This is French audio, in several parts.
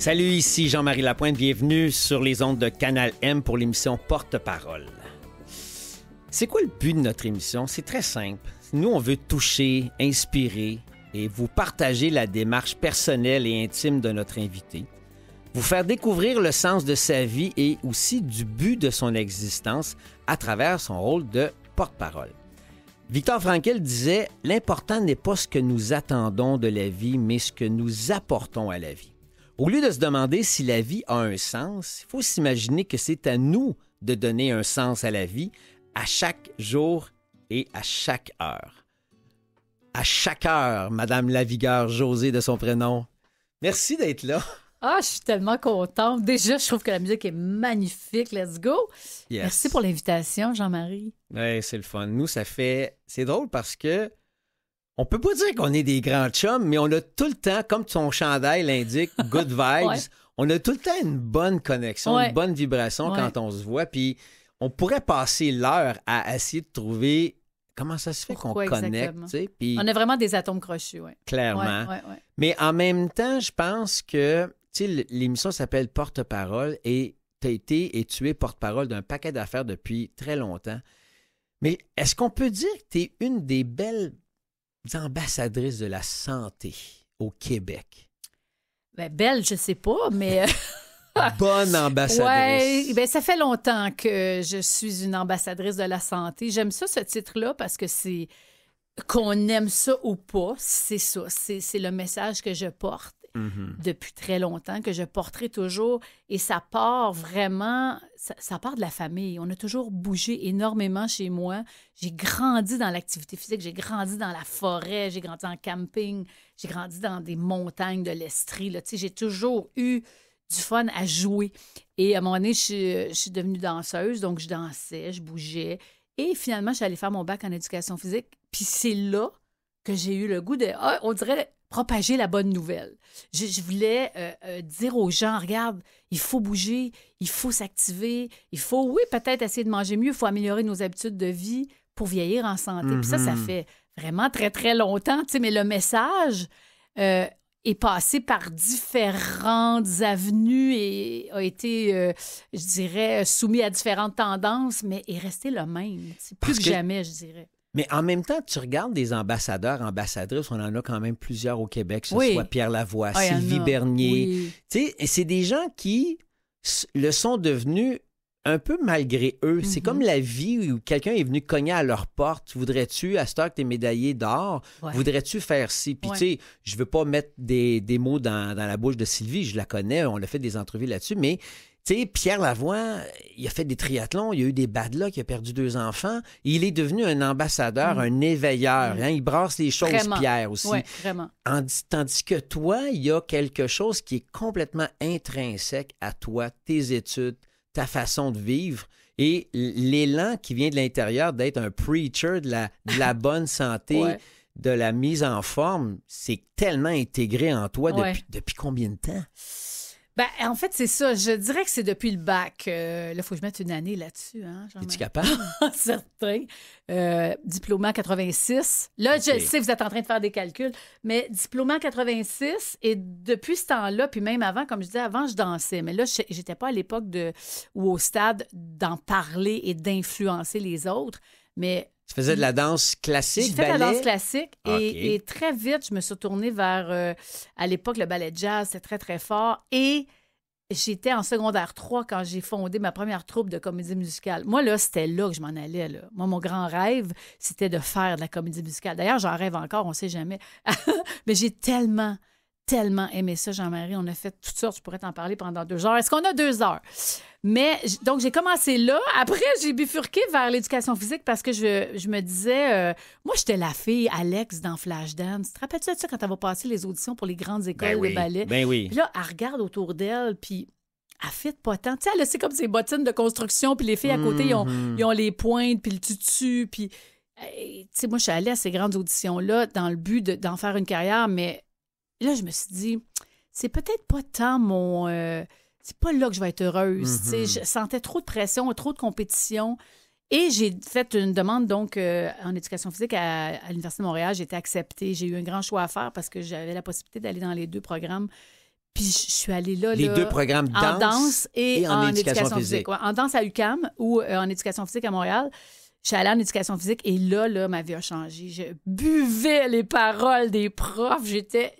Salut, ici Jean-Marie Lapointe. Bienvenue sur les ondes de Canal M pour l'émission Porte-Parole. C'est quoi le but de notre émission? C'est très simple. Nous, on veut toucher, inspirer et vous partager la démarche personnelle et intime de notre invité, vous faire découvrir le sens de sa vie et aussi du but de son existence à travers son rôle de porte-parole. Victor Frankel disait, L'important n'est pas ce que nous attendons de la vie, mais ce que nous apportons à la vie. Au lieu de se demander si la vie a un sens, il faut s'imaginer que c'est à nous de donner un sens à la vie à chaque jour et à chaque heure. À chaque heure, Madame Lavigueur José de son prénom. Merci d'être là. Ah, je suis tellement contente. Déjà, je trouve que la musique est magnifique. Let's go. Merci pour l'invitation, Jean-Marie. Oui, c'est le fun. Nous, ça fait. C'est drôle parce que on peut pas dire qu'on est des grands chums, mais on a tout le temps, comme ton chandail l'indique, good vibes. On a tout le temps une bonne connexion, une bonne vibration quand on se voit. Puis on pourrait passer l'heure à essayer de trouver comment ça se fait qu'on connecte. on a vraiment des atomes crochus, Clairement. Mais en même temps, je pense que l'émission s'appelle Porte-parole et tu été et tu es porte-parole d'un paquet d'affaires depuis très longtemps. Mais est-ce qu'on peut dire que tu es une des belles d'ambassadrice de la santé au Québec? Ben, belle, je sais pas, mais. Euh, Bonne ambassadrice. Oui, ben ça fait longtemps que je suis une ambassadrice de la santé. J'aime ça, ce titre-là, parce que c'est qu'on aime ça ou pas, c'est ça. C'est le message que je porte. Mhm. depuis très longtemps, que je porterai toujours. Et ça part vraiment, ça, part de la famille. On a toujours bougé énormément chez moi. J'ai grandi dans l'activité physique, j'ai grandi dans la forêt, j'ai grandi en camping, j'ai grandi dans des montagnes de l'Estrie. Tu j'ai toujours eu du fun à jouer. Et à un moment donné, je, suis devenue danseuse, donc je dansais, je bougeais. Et finalement, je suis allée faire mon bac en éducation physique. Puis c'est là que j'ai eu le goût de. Ah, on dirait propager la bonne nouvelle. Je, voulais euh, euh, dire aux gens, regarde, il faut bouger, il faut s'activer, il faut, oui, peut-être essayer de manger mieux, il faut améliorer nos habitudes de vie pour vieillir en santé. Puis ça, ça mm-hmm. fait vraiment très, très longtemps, tu sais, mais le message euh, est passé par différentes avenues et a été, je dirais, soumis à différentes tendances, mais est resté le même, plus que, jamais, je dirais. Mais en même temps, tu regardes des ambassadeurs, ambassadrices, on en a quand même plusieurs au Québec, que ce soit Pierre Lavoie, ah, Sylvie Bernier. Tu sais, c'est des gens qui le sont devenus un peu malgré eux. C'est mhm. comme la vie où quelqu'un est venu cogner à leur porte. Voudrais-tu, à cette heure que tu es médaillé d'or, voudrais-tu faire ci? Puis tu sais, je veux pas mettre des, mots dans, dans, la bouche de Sylvie, je la connais, on a fait des entrevues là-dessus, mais tu Pierre Lavoie, il a fait des triathlons, il a eu des badlocks, il a perdu deux enfants. Il est devenu un ambassadeur, mm. un éveilleur. Mm. Hein. il brasse les choses, Pierre, aussi. vraiment. tandis que toi, il y a quelque chose qui est complètement intrinsèque à toi, tes études, ta façon de vivre et l'élan qui vient de l'intérieur d'être un preacher de la, bonne santé. de la mise en forme, c'est tellement intégré en toi depuis, depuis combien de temps? Ben, en fait, c'est ça. Je dirais que c'est depuis le bac. Euh, là, il faut que je mette une année là-dessus. Hein, Es-tu capable? Certain. Euh, diplôme en 86. Là, je sais, que vous êtes en train de faire des calculs, mais diplôme en 86. Et depuis ce temps-là, puis même avant, comme je disais, avant, je dansais. Mais là, j'étais pas à l'époque de ou au stade d'en parler et d'influencer les autres. Mais tu faisais de la danse classique, J'ai fait de la danse classique et, très vite, je me suis tournée vers, euh, à l'époque, le ballet jazz, c'était très, très fort. Et j'étais en secondaire 3 quand j'ai fondé ma première troupe de comédie musicale. Moi, là, c'était là que je m'en allais. Moi, mon grand rêve, c'était de faire de la comédie musicale. D'ailleurs, j'en rêve encore, on ne sait jamais. Mais j'ai tellement tellement aimé ça, Jean-Marie. On a fait toutes sortes. Je pourrais t'en parler pendant deux heures. Est-ce qu'on a deux heures? Mais donc, j'ai commencé là. Après, j'ai bifurqué vers l'éducation physique parce que je, me disais, euh, moi, j'étais la fille Alex dans Flashdance. Te rappelles-tu de ça quand elle va passer les auditions pour les grandes ben écoles ben de ballet? Ben oui. Puis là, elle regarde autour d'elle, puis elle fit pas tant. Tu sais, c'est comme ses bottines de construction, puis les filles à côté, ils, ont, mhm. les pointes, puis le tutu, puis. Tu sais, moi, je suis allée à ces grandes auditions-là dans le but d'en faire une carrière, mais là, je me suis dit, c'est peut-être pas tant mon. Euh, c'est pas là que je vais être heureuse. Mm-hmm. Je sentais trop de pression, trop de compétition. Et j'ai fait une demande donc euh, en éducation physique à, l'Université de Montréal. J'ai été acceptée. J'ai eu un grand choix à faire parce que j'avais la possibilité d'aller dans les deux programmes. Puis je suis allée là. Les deux programmes danse danse et, en, éducation, physique. En danse à UCAM ou euh, en éducation physique à Montréal. Je suis allée en éducation physique et là, là, ma vie a changé. Je buvais les paroles des profs. J'étais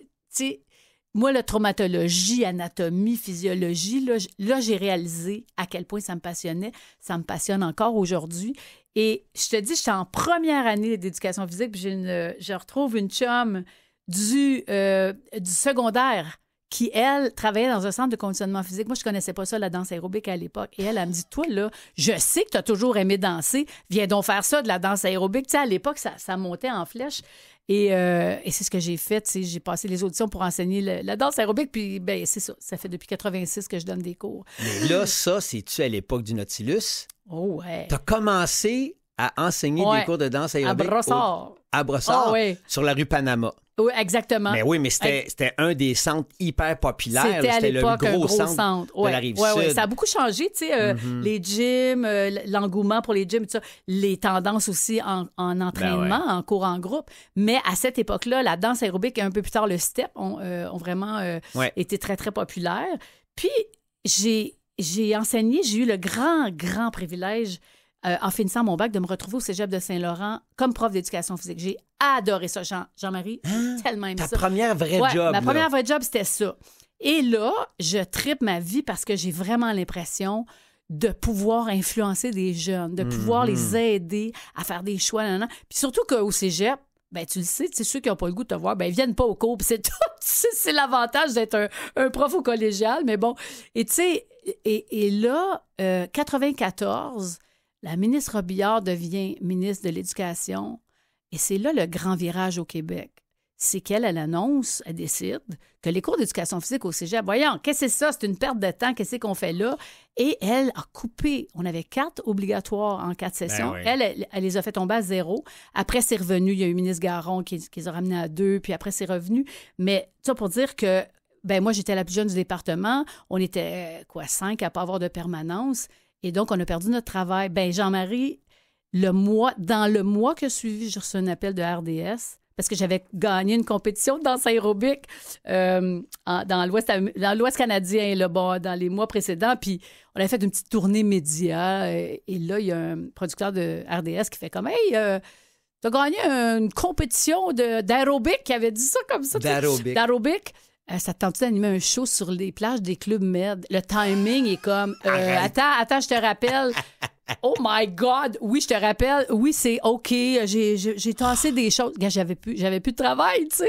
moi, la traumatologie, anatomie, physiologie, là, j'ai réalisé à quel point ça me passionnait. Ça me passionne encore aujourd'hui. Et je te dis, j'étais en première année d'éducation physique, puis une, je retrouve une chum du, euh, du secondaire qui, elle, travaillait dans un centre de conditionnement physique. Moi, je connaissais pas ça, la danse aérobique à l'époque. Et elle, elle me dit, toi, là, je sais que tu as toujours aimé danser. Viens donc faire ça, de la danse aérobique. Tu sais, à l'époque, ça, ça montait en flèche. Et, euh, c'est ce que j'ai fait. J'ai passé les auditions pour enseigner la danse aérobique. Puis, ben, c'est ça. Ça fait depuis 86 que je donne des cours. Mais là, ça, c'est-tu à l'époque du Nautilus? Oh, ouais. Tu as commencé à enseigner des cours de danse aérobique. À Brossard. à Brossard, ah, sur la rue Panama. Oui, exactement. Mais oui, mais c'était, un des centres hyper populaires. C'était, le gros, centre, de la rive ça a beaucoup changé, tu sais, euh, mm-hmm. les gyms, euh, l'engouement pour les gyms, tout ça, les tendances aussi en, ben entraînement, en cours en groupe. Mais à cette époque-là, la danse aérobique et un peu plus tard le step ont, euh, vraiment été très, très populaires. Puis j'ai, j'ai enseigné, j'ai eu le grand, grand privilège euh, en finissant mon bac, de me retrouver au cégep de Saint-Laurent comme prof d'éducation physique. J'ai adoré ça, Jean, Jean-Marie. Hein? Tellement aimé Ta première vraie ouais, job. Ma première vraie job, c'était ça. Et là, je tripe ma vie parce que j'ai vraiment l'impression de pouvoir influencer des jeunes, de pouvoir les mm-hmm. aider à faire des choix. Puis surtout qu'au cégep, ben, tu le sais, c'est ceux qui n'ont pas le goût de te voir, ben, viennent pas au cours. C'est c'est l'avantage d'être un, prof au collégial. Mais bon. Et tu sais, et, là, 94, euh, la ministre Robillard devient ministre de l'Éducation et c'est là le grand virage au Québec. C'est qu'elle, elle annonce, elle décide que les cours d'éducation physique au cégep, voyons, qu'est-ce que c'est ça? C'est une perte de temps, qu'est-ce qu'on fait là? Et elle a coupé. On avait quatre obligatoires en quatre ben sessions. elle, elle, les a fait tomber à zéro. Après, c'est revenu. Il y a eu ministre Garon qui, les a ramenés à deux, puis après, c'est revenu. Mais ça pour dire que ben moi, j'étais la plus jeune du département. On était, euh, quoi, cinq à pas avoir de permanence. Et donc, on a perdu notre travail. Ben, Jean-Marie, le mois, dans le mois que suivi, j'ai reçu un appel de RDS parce que j'avais gagné une compétition de danse aérobique euh, dans l'Ouest canadien là, bon, dans les mois précédents. Puis on a fait une petite tournée média et, là il y a un producteur de RDS qui fait comme hey tu euh, T'as gagné une compétition d'aérobique. » qui avait dit ça comme ça. D'aérobic. D'aérobic. Euh, ça te tente d'animer un show sur les plages des clubs med? Le timing est comme, euh, attends, attends, je te rappelle. Oh my God! Oui, je te rappelle. Oui, c'est OK. J'ai tassé des choses. J'avais plus, j'avais plus de travail, tu sais.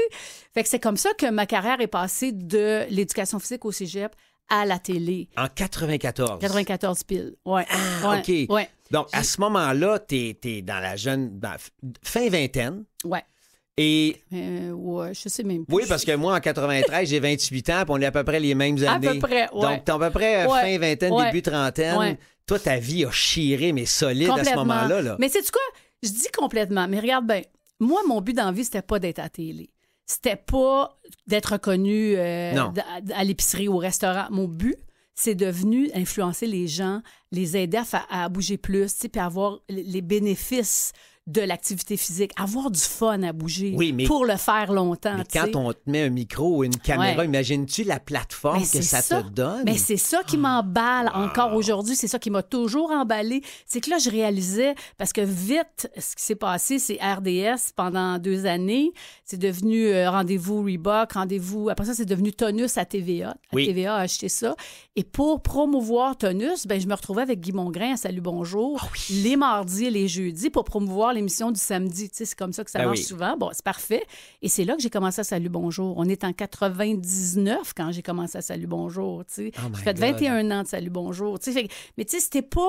Fait que c'est comme ça que ma carrière est passée de l'éducation physique au cégep à la télé. En 94? 94 pile, ah, ouais. OK. Ouais. Donc, à ce moment-là, tu es, dans la jeune... fin vingtaine. Ouais. Et. Euh, ouais, je sais même Oui, parce que moi, en 93, j'ai 28 ans, puis on est à peu près les mêmes années. À peu près, Donc, t'es à peu près euh, fin vingtaine, début trentaine. Toi, ta vie a chiré, mais solide à ce moment-là. Mais c'est tu quoi? Je dis complètement, mais regarde bien. Moi, mon but dans la vie, c'était pas d'être à la télé. C'était pas d'être reconnu euh, à l'épicerie ou au restaurant. Mon but, c'est devenu influencer les gens, les aider à, à bouger plus, puis avoir les bénéfices de l'activité physique, avoir du fun à bouger pour le faire longtemps. Mais quand on te met un micro ou une caméra, imagine imagines-tu la plateforme que ça, te donne? Mais c'est ça qui m'emballe ah. encore aujourd'hui, c'est ça qui m'a toujours emballé. C'est que là, je réalisais, parce que vite, ce qui s'est passé, c'est RDS pendant deux années, c'est devenu euh, rendez-vous Reebok, rendez-vous, après ça, c'est devenu Tonus à TVA. TVA a acheté ça. Et pour promouvoir Tonus, ben, je me retrouvais avec Guy Mongrain à Salut Bonjour, ah les mardis et les jeudis pour promouvoir l'émission du samedi. Tu sais, c'est comme ça que ça ben marche souvent. Bon, c'est parfait. Et c'est là que j'ai commencé à saluer Bonjour. On est en 99 quand j'ai commencé à saluer Bonjour. Tu sais. Oh j'ai fait 21 ans de Salut Bonjour. Tu sais. mais tu sais, c'était pas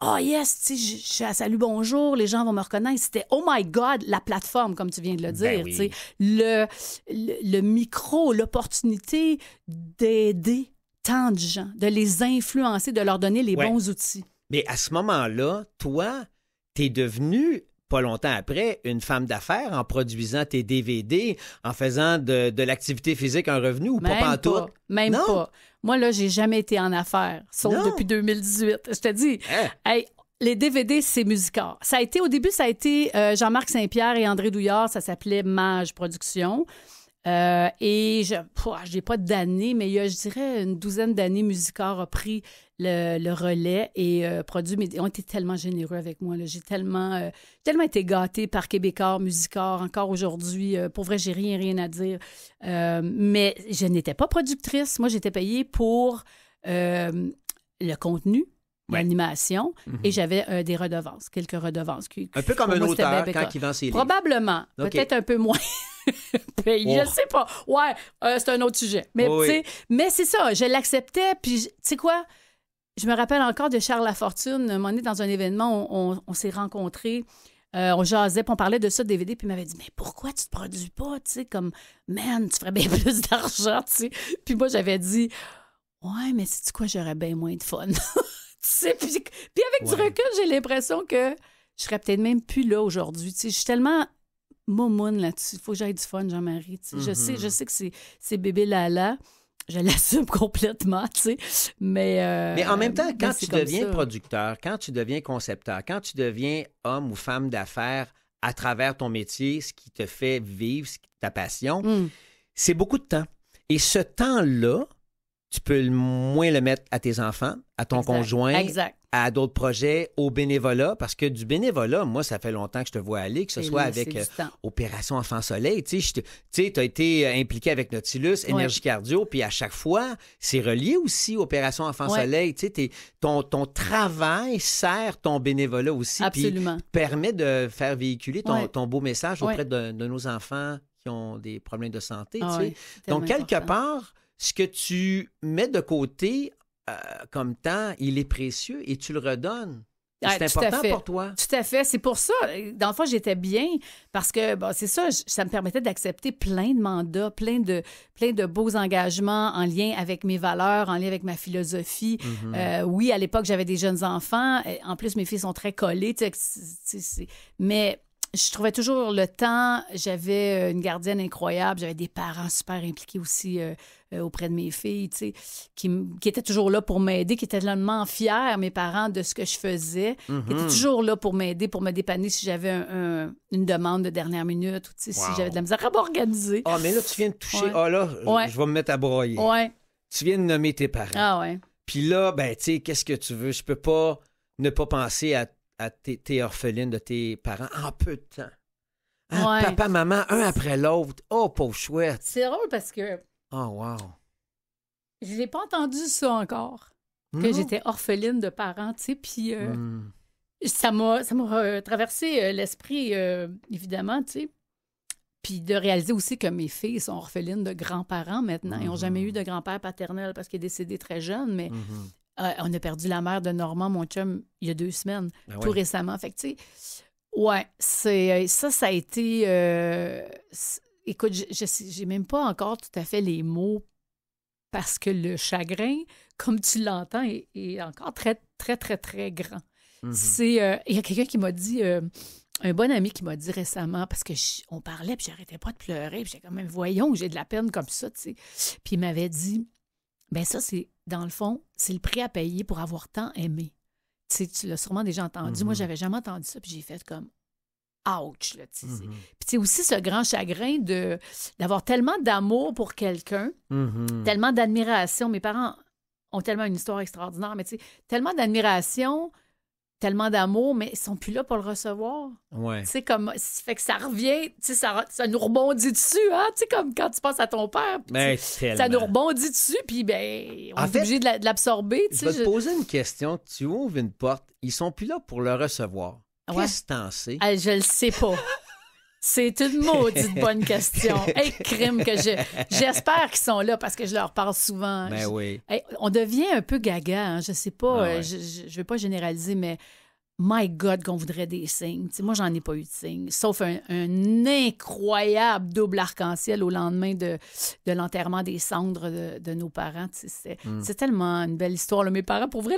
ah, Oh yes, tu sais, je suis à Salut Bonjour, les gens vont me reconnaître. C'était Oh my God, la plateforme, comme tu viens de le ben dire. tu sais. le, le, micro, l'opportunité d'aider tant de gens, de les influencer, de leur donner les bons outils. Mais à ce moment-là, toi, tu es devenu pas longtemps après, une femme d'affaires en produisant tes DVD, en faisant de, l'activité physique un revenu ou pas, tantôt. Même pas. Moi, là, j'ai jamais été en affaires, sauf depuis 2018. Je te dis, hein? les DVD, c'est Musicard. Ça a été, au début, ça a été euh, Jean-Marc Saint-Pierre et André Douillard. Ça s'appelait Mage Productions. Euh, et je n'ai pas d'années, mais il y a, je dirais, une douzaine d'années, Musicor a pris le, relais et euh, produits ont été tellement généreux avec moi. J'ai tellement, euh, tellement été gâtée par Québécois, Musicor, encore aujourd'hui. Euh, pour vrai, j'ai rien, rien à dire. mais je n'étais pas productrice. Moi, j'étais payée pour le contenu, l'animation mhm. et j'avais des redevances, quelques redevances. un peu comme un auteur quand il vend ses livres. Probablement. Peut-être un peu moins. Je ne oh. sais pas. Ouais, c'est un autre sujet. Mais, mais c'est ça, je l'acceptais. Puis, tu sais quoi? je me rappelle encore de Charles Lafortune. Un moment dans un événement, on, s'est rencontrés. Euh, on jasait, puis on parlait de ça, de DVD, puis il m'avait dit Mais pourquoi tu te produis pas Tu sais, comme, man, tu ferais bien plus d'argent, tu sais. Puis moi, j'avais dit Ouais, mais c'est quoi, j'aurais bien moins de fun. tu puis, avec du recul, j'ai l'impression que je serais peut-être même plus là aujourd'hui. Tu je suis tellement momoune là-dessus. Il faut que j'aille du fun, Jean-Marie. Tu sais. Je sais, je mm-hmm. sais que c'est bébé Lala je l'assume complètement, tu sais. Mais, euh, mais en même temps, quand tu deviens producteur, quand tu deviens concepteur, quand tu deviens homme ou femme d'affaires à travers ton métier, ce qui te fait vivre, ce ta passion, hmm. c'est beaucoup de temps. Et ce temps-là, tu peux le moins le mettre à tes enfants, à ton conjoint, à d'autres projets, au bénévolat, parce que du bénévolat, moi, ça fait longtemps que je te vois aller, que ce ben soit avec euh, Opération Enfant Soleil. Tu sais, tu as été euh, impliqué avec Nautilus, Énergie Cardio, puis à chaque fois, c'est relié aussi Opération Enfant Soleil. Tu sais, ton, travail sert ton bénévolat aussi, puis permet de faire véhiculer ton, beau message auprès de, nos enfants qui ont des problèmes de santé. tu ah sais. Donc, quelque part, ce que tu mets de côté euh, comme temps, il est précieux et tu le redonnes. c'est important pour toi. Tout à fait. C'est pour ça, euh, dans le fond, j'étais bien parce que, c'est ça, ça me permettait d'accepter plein de mandats, plein de, plein de beaux engagements en lien avec mes valeurs, en lien avec ma philosophie. Mm-hmm. Euh, oui, à l'époque, j'avais des jeunes enfants. En plus, mes filles sont très collées. mais je trouvais toujours le temps. J'avais euh, une gardienne incroyable. J'avais des parents super impliqués aussi euh, euh, auprès de mes filles, tu sais, qui, qui étaient toujours là pour m'aider, qui étaient tellement fiers, mes parents, de ce que je faisais. Ils étaient mhm. toujours là pour m'aider, pour me dépanner si j'avais une demande de dernière minute ou si j'avais de la misère à m'organiser. Ah, mais là, tu viens de toucher. Ah, là, je vais me mettre à broyer. Ouais. Tu viens de nommer tes parents. Ah, ouais. Puis là, ben, tu sais, qu'est-ce que tu veux? Je peux pas ne pas penser à à tes, orphelines de tes parents en peu de temps. Hein, papa, maman, un après l'autre. Oh, pauvre chouette. C'est drôle parce que. Oh, wow. Je n'ai pas entendu ça encore. Que j'étais orpheline de parents, tu sais. Puis euh, hmm. ça m'a euh, traversé euh, l'esprit, évidemment, tu sais. Puis de réaliser aussi que mes filles sont orphelines de grands-parents maintenant. Ils n'ont jamais hmm. eu de grand-père paternel parce qu'il est décédé très jeune, mais hmm. Ah, on a perdu la mère de Normand, mon chum, il y a deux semaines, ben tout récemment. Fait ouais, c'est, euh, ça, ça a été. Euh, écoute, je n'ai même pas encore tout à fait les mots parce que le chagrin, comme tu l'entends, est, encore très, très, très, très grand. Mm-hmm. C'est. Euh, il y a quelqu'un qui m'a dit. un bon ami qui m'a dit récemment, parce que on parlait, puis j'arrêtais pas de pleurer, puis j'ai quand même, voyons, j'ai de la peine comme ça, tu sais. Puis il m'avait dit, Bien, ça, c'est, dans le fond, c'est le prix à payer pour avoir tant aimé. Tu, sais, l'as sûrement déjà entendu. Moi, mm-hmm. j'avais jamais entendu ça, puis j'ai fait comme ouch. Là, tu sais. Mm-hmm. Puis c'est aussi ce grand chagrin de, d'avoir tellement d'amour pour quelqu'un, mm-hmm. tellement d'admiration. Mes parents ont tellement une histoire extraordinaire, mais tu sais, tellement d'admiration tellement d'amour, mais ils sont plus là pour le recevoir. Ouais. sais, comme, fait que ça revient, ça, ça nous rebondit dessus, hein, tu sais, comme quand tu passes à ton père. Ben, ça nous rebondit dessus, puis ben, on est obligé de l'absorber. La, je vais te poser une question. Tu ouvres une porte, ils sont plus là pour le recevoir. Qu'est-ce que t'en sais? Ah, je le sais pas. C'est une maudite bonne question. Hey, crime que J'espère qu'ils sont là parce que je leur parle souvent. Ben on devient un peu gaga, hein. je sais pas, ah euh, je, ne je vais pas généraliser, mais My God, qu'on voudrait des signes. moi, j'en ai pas eu de signes, sauf un, incroyable double arc-en-ciel au lendemain de, l'enterrement des cendres de, nos parents. Hmm. C'est tellement une belle histoire. Mes parents, pour vrai,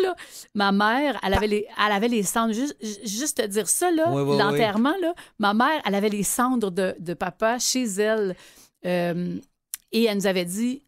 ma mère, elle avait les, elle avait les cendres. Juste, te dire ça, l'enterrement, ma mère, elle avait les cendres de, papa chez elle. Euh, et elle nous avait dit,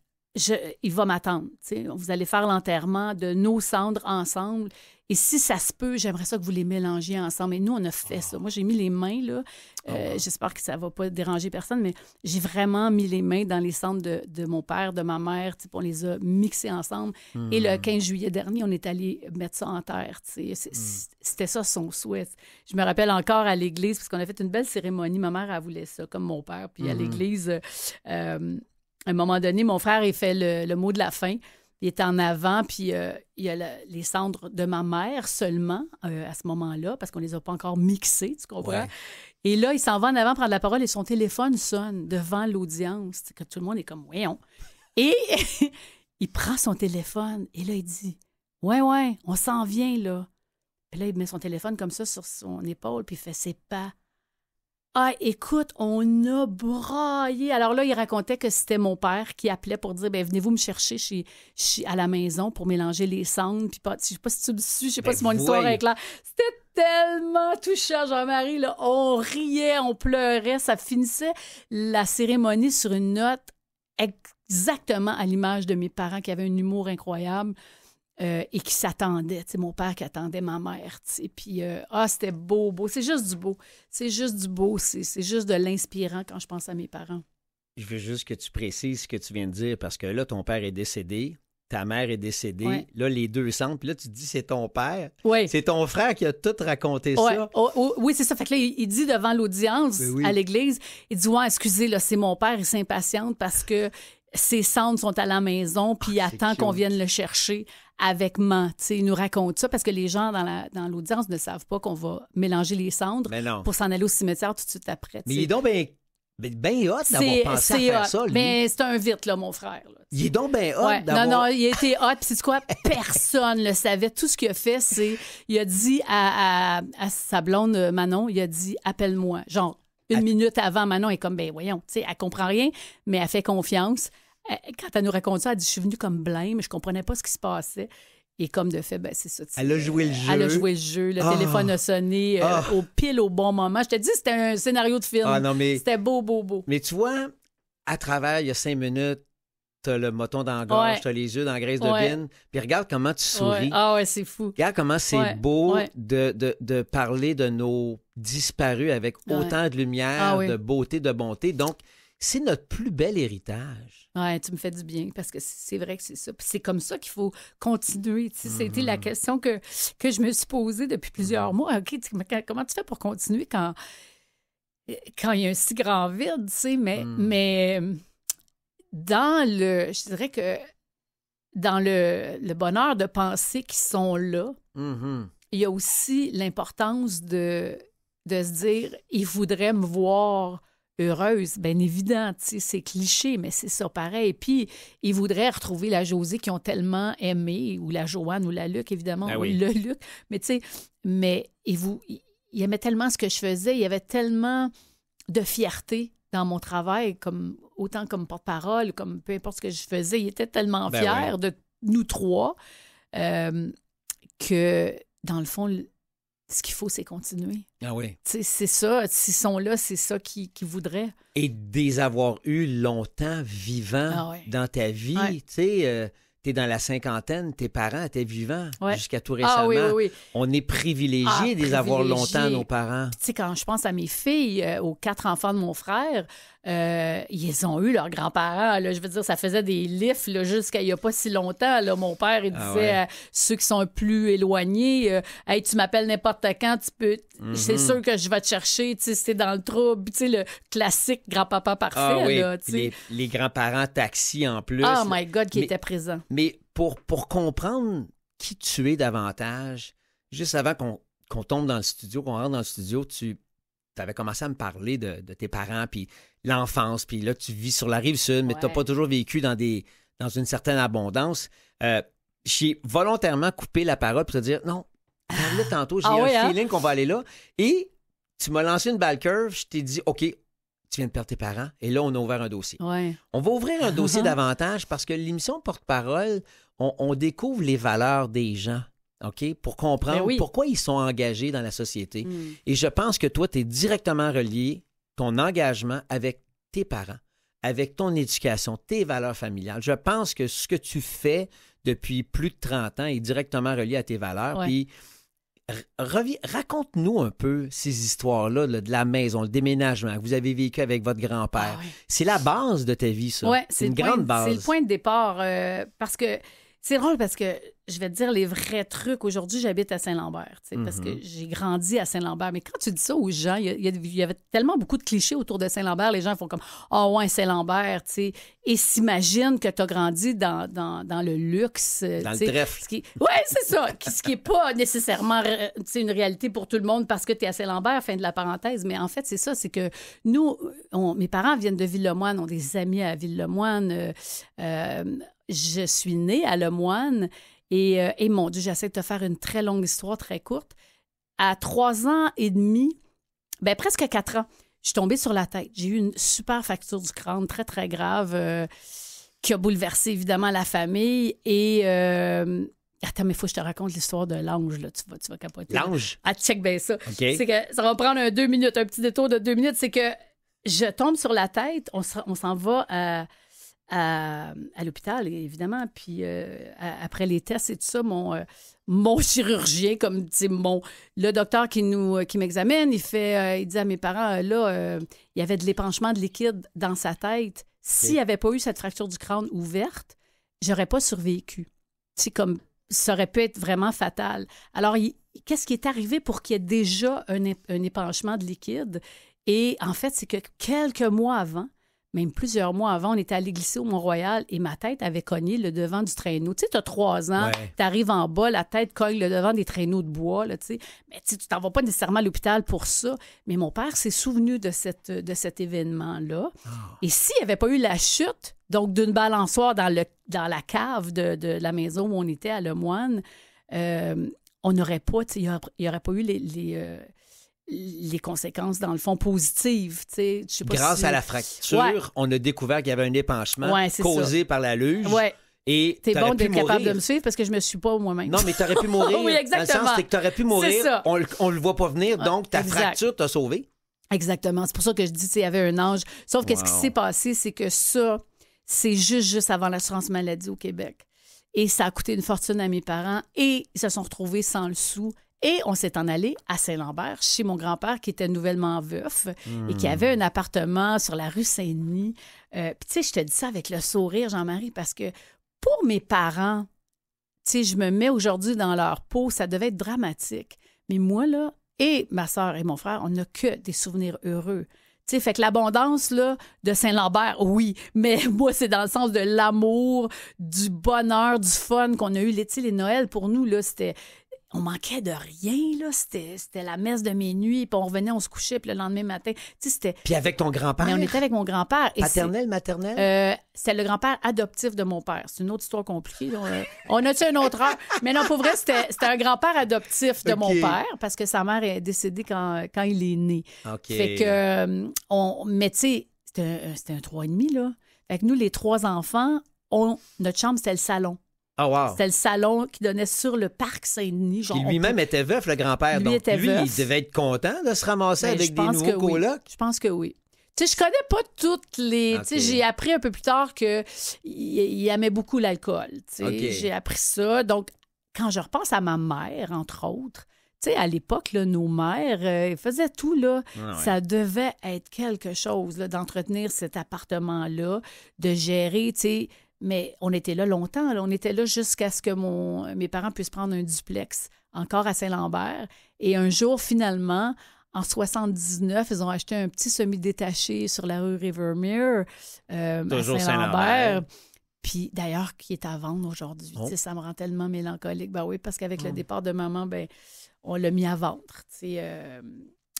il va m'attendre. Vous allez faire l'enterrement de nos cendres ensemble et si ça se peut, j'aimerais ça que vous les mélangiez ensemble. Et nous, on a fait ça. Moi, j'ai mis les mains, là. Ah, euh, j'espère que ça va pas déranger personne, mais j'ai vraiment mis les mains dans les cendres de, mon père, de ma mère. On les a mixés ensemble. Et le 15 hmm. juillet dernier, on est allé mettre ça en terre. Hmm. C'était ça son souhait. Je me rappelle encore à l'église, parce qu'on a fait une belle cérémonie. Ma mère, elle voulait ça, comme mon père. Puis à hmm. l'église, euh, à un moment donné, mon frère, a fait le mot de la fin il est en avant, puis euh, il y a les cendres de ma mère seulement euh, à ce moment-là, parce qu'on ne les a pas encore mixées, tu comprends? Et là, il s'en va en avant prendre la parole et son téléphone sonne devant l'audience, que tout le monde est comme, voyons. Et il prend son téléphone et là, il dit, ouais, ouais, on s'en vient, là. Puis là, il met son téléphone comme ça sur son épaule, puis il fait, ses pas ah, écoute, on a braillé. Alors là, il racontait que c'était mon père qui appelait pour dire ben venez-vous me chercher chez, à la maison pour mélanger les cendres. Puis je sais pas si tu me suis, je sais pas ben si mon histoire est claire. C'était tellement touchant, Jean-Marie. on riait, on pleurait. Ça finissait la cérémonie sur une note exactement à l'image de mes parents qui avaient un humour incroyable. Euh, et qui s'attendait. C'est mon père qui attendait ma mère. et puis, euh, ah, c'était beau, beau. C'est juste du beau. C'est juste du beau. C'est juste de l'inspirant quand je pense à mes parents. Je veux juste que tu précises ce que tu viens de dire parce que là, ton père est décédé. Ta mère est décédée. Là, les deux centres. Puis là, tu dis, c'est ton père. Oui. C'est ton frère qui a tout raconté ça. Oh, oh, oui, c'est ça. Fait que là, il dit devant l'audience ben à l'église, il dit, ouais, excusez, là, c'est mon père. Il s'impatiente parce que ses cendres sont à la maison, ah, puis il attend qu'on vienne le chercher avec moi. Il nous raconte ça parce que les gens dans l'audience la, dans ne savent pas qu'on va mélanger les cendres pour s'en aller au cimetière tout de suite après. Mais il est donc bien ben hot d'avoir pensé à faire ça, lui. Mais c'est un vite, là, mon frère. il est donc bien hot ouais. Non, non, il était hot. Puis c'est quoi? Personne le savait. Tout ce qu'il a fait, c'est... Il a dit à, à, à, sa blonde euh, Manon, il a dit « Appelle-moi ». Genre, une minute avant, Manon est comme, ben voyons, tu sais, elle comprend rien, mais elle fait confiance. Quand elle nous raconte ça, elle dit, je suis venue comme mais je comprenais pas ce qui se passait. Et comme de fait, ben, c'est ça. Elle a joué le euh, jeu. Elle a joué le jeu. Le ah. téléphone a sonné euh, ah. au pile au bon moment. Je te dis, c'était un scénario de film. Ah, mais... C'était beau, beau, beau. Mais tu vois, à travers, il y a cinq minutes, t'as le moton dans la gorge, t'as les yeux dans la graisse de bine, puis regarde comment tu souris. Ah ouais, c'est fou. Regarde comment c'est beau de, parler de nos disparus avec autant de lumière, ah de beauté, de bonté. Donc, c'est notre plus bel héritage. Ouais, tu me fais du bien parce que c'est vrai que c'est ça. c'est comme ça qu'il faut continuer. C'était la mhm. question que, que je me suis posée depuis plusieurs mhm. mois. OK, comment tu fais pour continuer quand quand il y a un si grand vide, tu sais, mais, mhm. mais dans le, je dirais que dans le, le bonheur de penser qu'ils sont là, mm-hmm. il y a aussi l'importance de, de se dire, ils voudraient me voir heureuse. Bien évident, c'est cliché, mais c'est ça pareil. Puis, ils voudraient retrouver la Josée qu'ils ont tellement aimé ou la Joanne, ou la Luc, évidemment, ben ou le Luc. Mais tu sais, mais ils, vous, ils aimaient tellement ce que je faisais, il y avait tellement de fierté dans mon travail, comme autant comme porte-parole, comme peu importe ce que je faisais, il était tellement ben fier de nous trois euh, que, dans le fond, ce qu'il faut, c'est continuer. Ah oui. C'est ça, s'ils sont là, c'est ça qu'ils qui voudraient. Et des avoir eu longtemps vivant ah dans ta vie, tu sais... Euh, tu dans la cinquantaine, tes parents étaient vivants jusqu'à tout ah récemment. On est privilégiés ah, avoir longtemps, nos parents. Tu sais, quand je pense à mes filles, euh, aux quatre enfants de mon frère, euh, ils ont eu leurs grands-parents. Je veux dire, ça faisait des lifts jusqu'à il n'y a pas si longtemps. Mon père, il ah disait à ceux qui sont plus éloignés euh, Hey, tu m'appelles n'importe quand, tu peux. Mhm. C'est sûr que je vais te chercher. Tu dans le trouble, tu le classique grand-papa parfait. Ah les, grands-parents taxi en plus. Oh my God, qui était présent. Mais pour, pour comprendre qui tu es davantage, juste avant qu'on qu'on tombe dans le studio, qu'on rentre dans le studio, tu tu avais commencé à me parler de, tes parents, puis l'enfance, puis là, tu vis sur la rive sud, mais tu n'as pas toujours vécu dans, des, dans une certaine abondance. Euh, j'ai volontairement coupé la parole pour te dire non, parle ah. tantôt, j'ai ah un hein? feeling qu'on va aller là. Et tu m'as lancé une balle curve, je t'ai dit, OK, tu viens de perdre tes parents, et là, on a ouvert un dossier. On va ouvrir un dossier davantage parce que l'émission porte-parole, on, découvre les valeurs des gens OK, pour comprendre ben pourquoi ils sont engagés dans la société. Hmm. Et je pense que toi, tu es directement relié, ton engagement avec tes parents, avec ton éducation, tes valeurs familiales. Je pense que ce que tu fais depuis plus de 30 ans est directement relié à tes valeurs. Puis, raconte-nous un peu ces histoires-là de la maison, le déménagement que vous avez vécu avec votre grand-père. Ah c'est la base de ta vie, ça. c'est une grande base. C'est le point de départ. Euh, parce que c'est drôle parce que je vais te dire les vrais trucs. Aujourd'hui, j'habite à Saint-Lambert, parce que mhm. j'ai grandi à Saint-Lambert. Mais quand tu dis ça aux gens, il y, avait tellement beaucoup de clichés autour de Saint-Lambert. Les gens font comme Ah oh, ouais, Saint-Lambert, Et s'imaginent que tu as grandi dans, dans, le luxe. Dans le trèfle. Oui, c'est ça. ce qui n'est pas nécessairement euh, une réalité pour tout le monde parce que tu es à Saint-Lambert, fin de la parenthèse. Mais en fait, c'est ça. C'est que nous, mes parents viennent de Ville-le-Moine, ont des amis à Ville-le-Moine. Euh, euh, je suis née à le Lemoine euh, et, mon Dieu, j'essaie de te faire une très longue histoire, très courte. À trois ans et demi, ben presque quatre ans, je suis tombée sur la tête. J'ai eu une super facture du crâne, très, très grave, euh, qui a bouleversé évidemment la famille. Et. Euh, attends, mais il faut que je te raconte l'histoire de l'ange, là. Tu vas, tu vas capoter. L'ange? Ah, check bien ça. C'est que ça va prendre deux minutes, un petit détour de deux minutes. C'est que je tombe sur la tête, on s'en va à à, l'hôpital, évidemment. Puis euh, après les tests et tout ça, mon, euh, mon chirurgien, comme mon, le docteur qui, nous, euh, qui m'examine, il, fait, il dit à mes parents, là, il y avait de l'épanchement de liquide dans sa tête. S'il n'y avait pas eu cette fracture du crâne ouverte, j'aurais pas survécu. C'est comme ça aurait pu être vraiment fatal. Alors, qu'est-ce qui est arrivé pour qu'il y ait déjà un, un épanchement de liquide? Et en fait, c'est que quelques mois avant, même plusieurs mois avant, on était allé glisser au Mont-Royal et ma tête avait cogné le devant du traîneau. Tu sais, tu as trois ans, tu arrives en bas, la tête cogne le devant des traîneaux de bois, là, tu sais. Mais tu t'en vas pas nécessairement à l'hôpital pour ça. Mais mon père s'est souvenu de, cette, de cet événement-là. Ah. Et s'il n'y avait pas eu la chute, donc d'une balançoire dans, le, dans la cave de, la maison où on était à Le Moine, euh, on n'aurait pas, il n'y aurait, pas eu les, euh, les conséquences, dans le fond, positives. Grâce à la fracture, on a découvert qu'il y avait un épanchement causé par la luge. Et t'es bon d'être capable de me suivre parce que je me suis pas moi-même. Non, mais t'aurais pu mourir. oui, exactement. le sens, que t'aurais pu mourir. On, le voit pas venir, ah, donc ta fracture t'a sauvé. Exactement. C'est pour ça que je dis qu'il y avait un ange. Sauf qu'est-ce qui s'est passé, c'est que ça, c'est juste, juste avant l'assurance maladie au Québec. Et ça a coûté une fortune à mes parents et ils se sont retrouvés sans le sou et on s'est en allé à Saint-Lambert chez mon grand-père qui était nouvellement veuf et qui hmm. avait un appartement sur la rue Saint-Denis. Euh, puis tu sais, je te dis ça avec le sourire, Jean-Marie, parce que pour mes parents, tu sais, je me mets aujourd'hui dans leur peau, ça devait être dramatique. Mais moi, là, et ma soeur et mon frère, on n'a que des souvenirs heureux. sais, fait que l'abondance là, de Saint-Lambert, oui, mais moi, c'est dans le sens de l'amour, du bonheur, du fun qu'on a eu. Les, les Noël, pour nous, là, c'était on manquait de rien, là. C'était la messe de minuit, puis on revenait, on se couchait, le lendemain matin, tu sais, Puis avec ton grand-père? Mais on était avec mon grand-père. Paternel, maternel? C'était euh, c'est le grand-père adoptif de mon père. C'est une autre histoire compliquée. Euh, on a-tu une autre heure? Mais non, pour vrai, c'était un grand-père adoptif de mon père, parce que sa mère est décédée quand, il est né. OK. Fait que, euh, on, mais tu sais, c'était un, et demi là. Fait que nous, les trois enfants, notre chambre, c'était le salon. Ah, C'était le salon qui donnait sur le parc Saint-Denis. Lui-même était veuf, le grand-père. Lui, lui il devait être content de se ramasser ben, avec des nouveaux colocs. Je pense que oui. Tu sais, je connais pas toutes les. Tu sais, j'ai appris un peu plus tard qu'il il aimait beaucoup l'alcool. Tu sais. J'ai appris ça. Donc, quand je repense à ma mère, entre autres, tu sais, à l'époque, nos mères, euh, faisaient tout, là. Ah, ça devait être quelque chose, d'entretenir cet appartement-là, de gérer, tu sais, mais on était là longtemps. On était là jusqu'à ce que mon, mes parents puissent prendre un duplex, encore à Saint-Lambert. Et un jour, finalement, en 79, ils ont acheté un petit semi-détaché sur la rue Rivermere, euh, à Saint-Lambert. puis d'ailleurs, qui est à vendre aujourd'hui. Oh. Ça me rend tellement mélancolique. Ben oui, parce qu'avec le oh. départ de maman, ben, on l'a mis à vendre. Euh,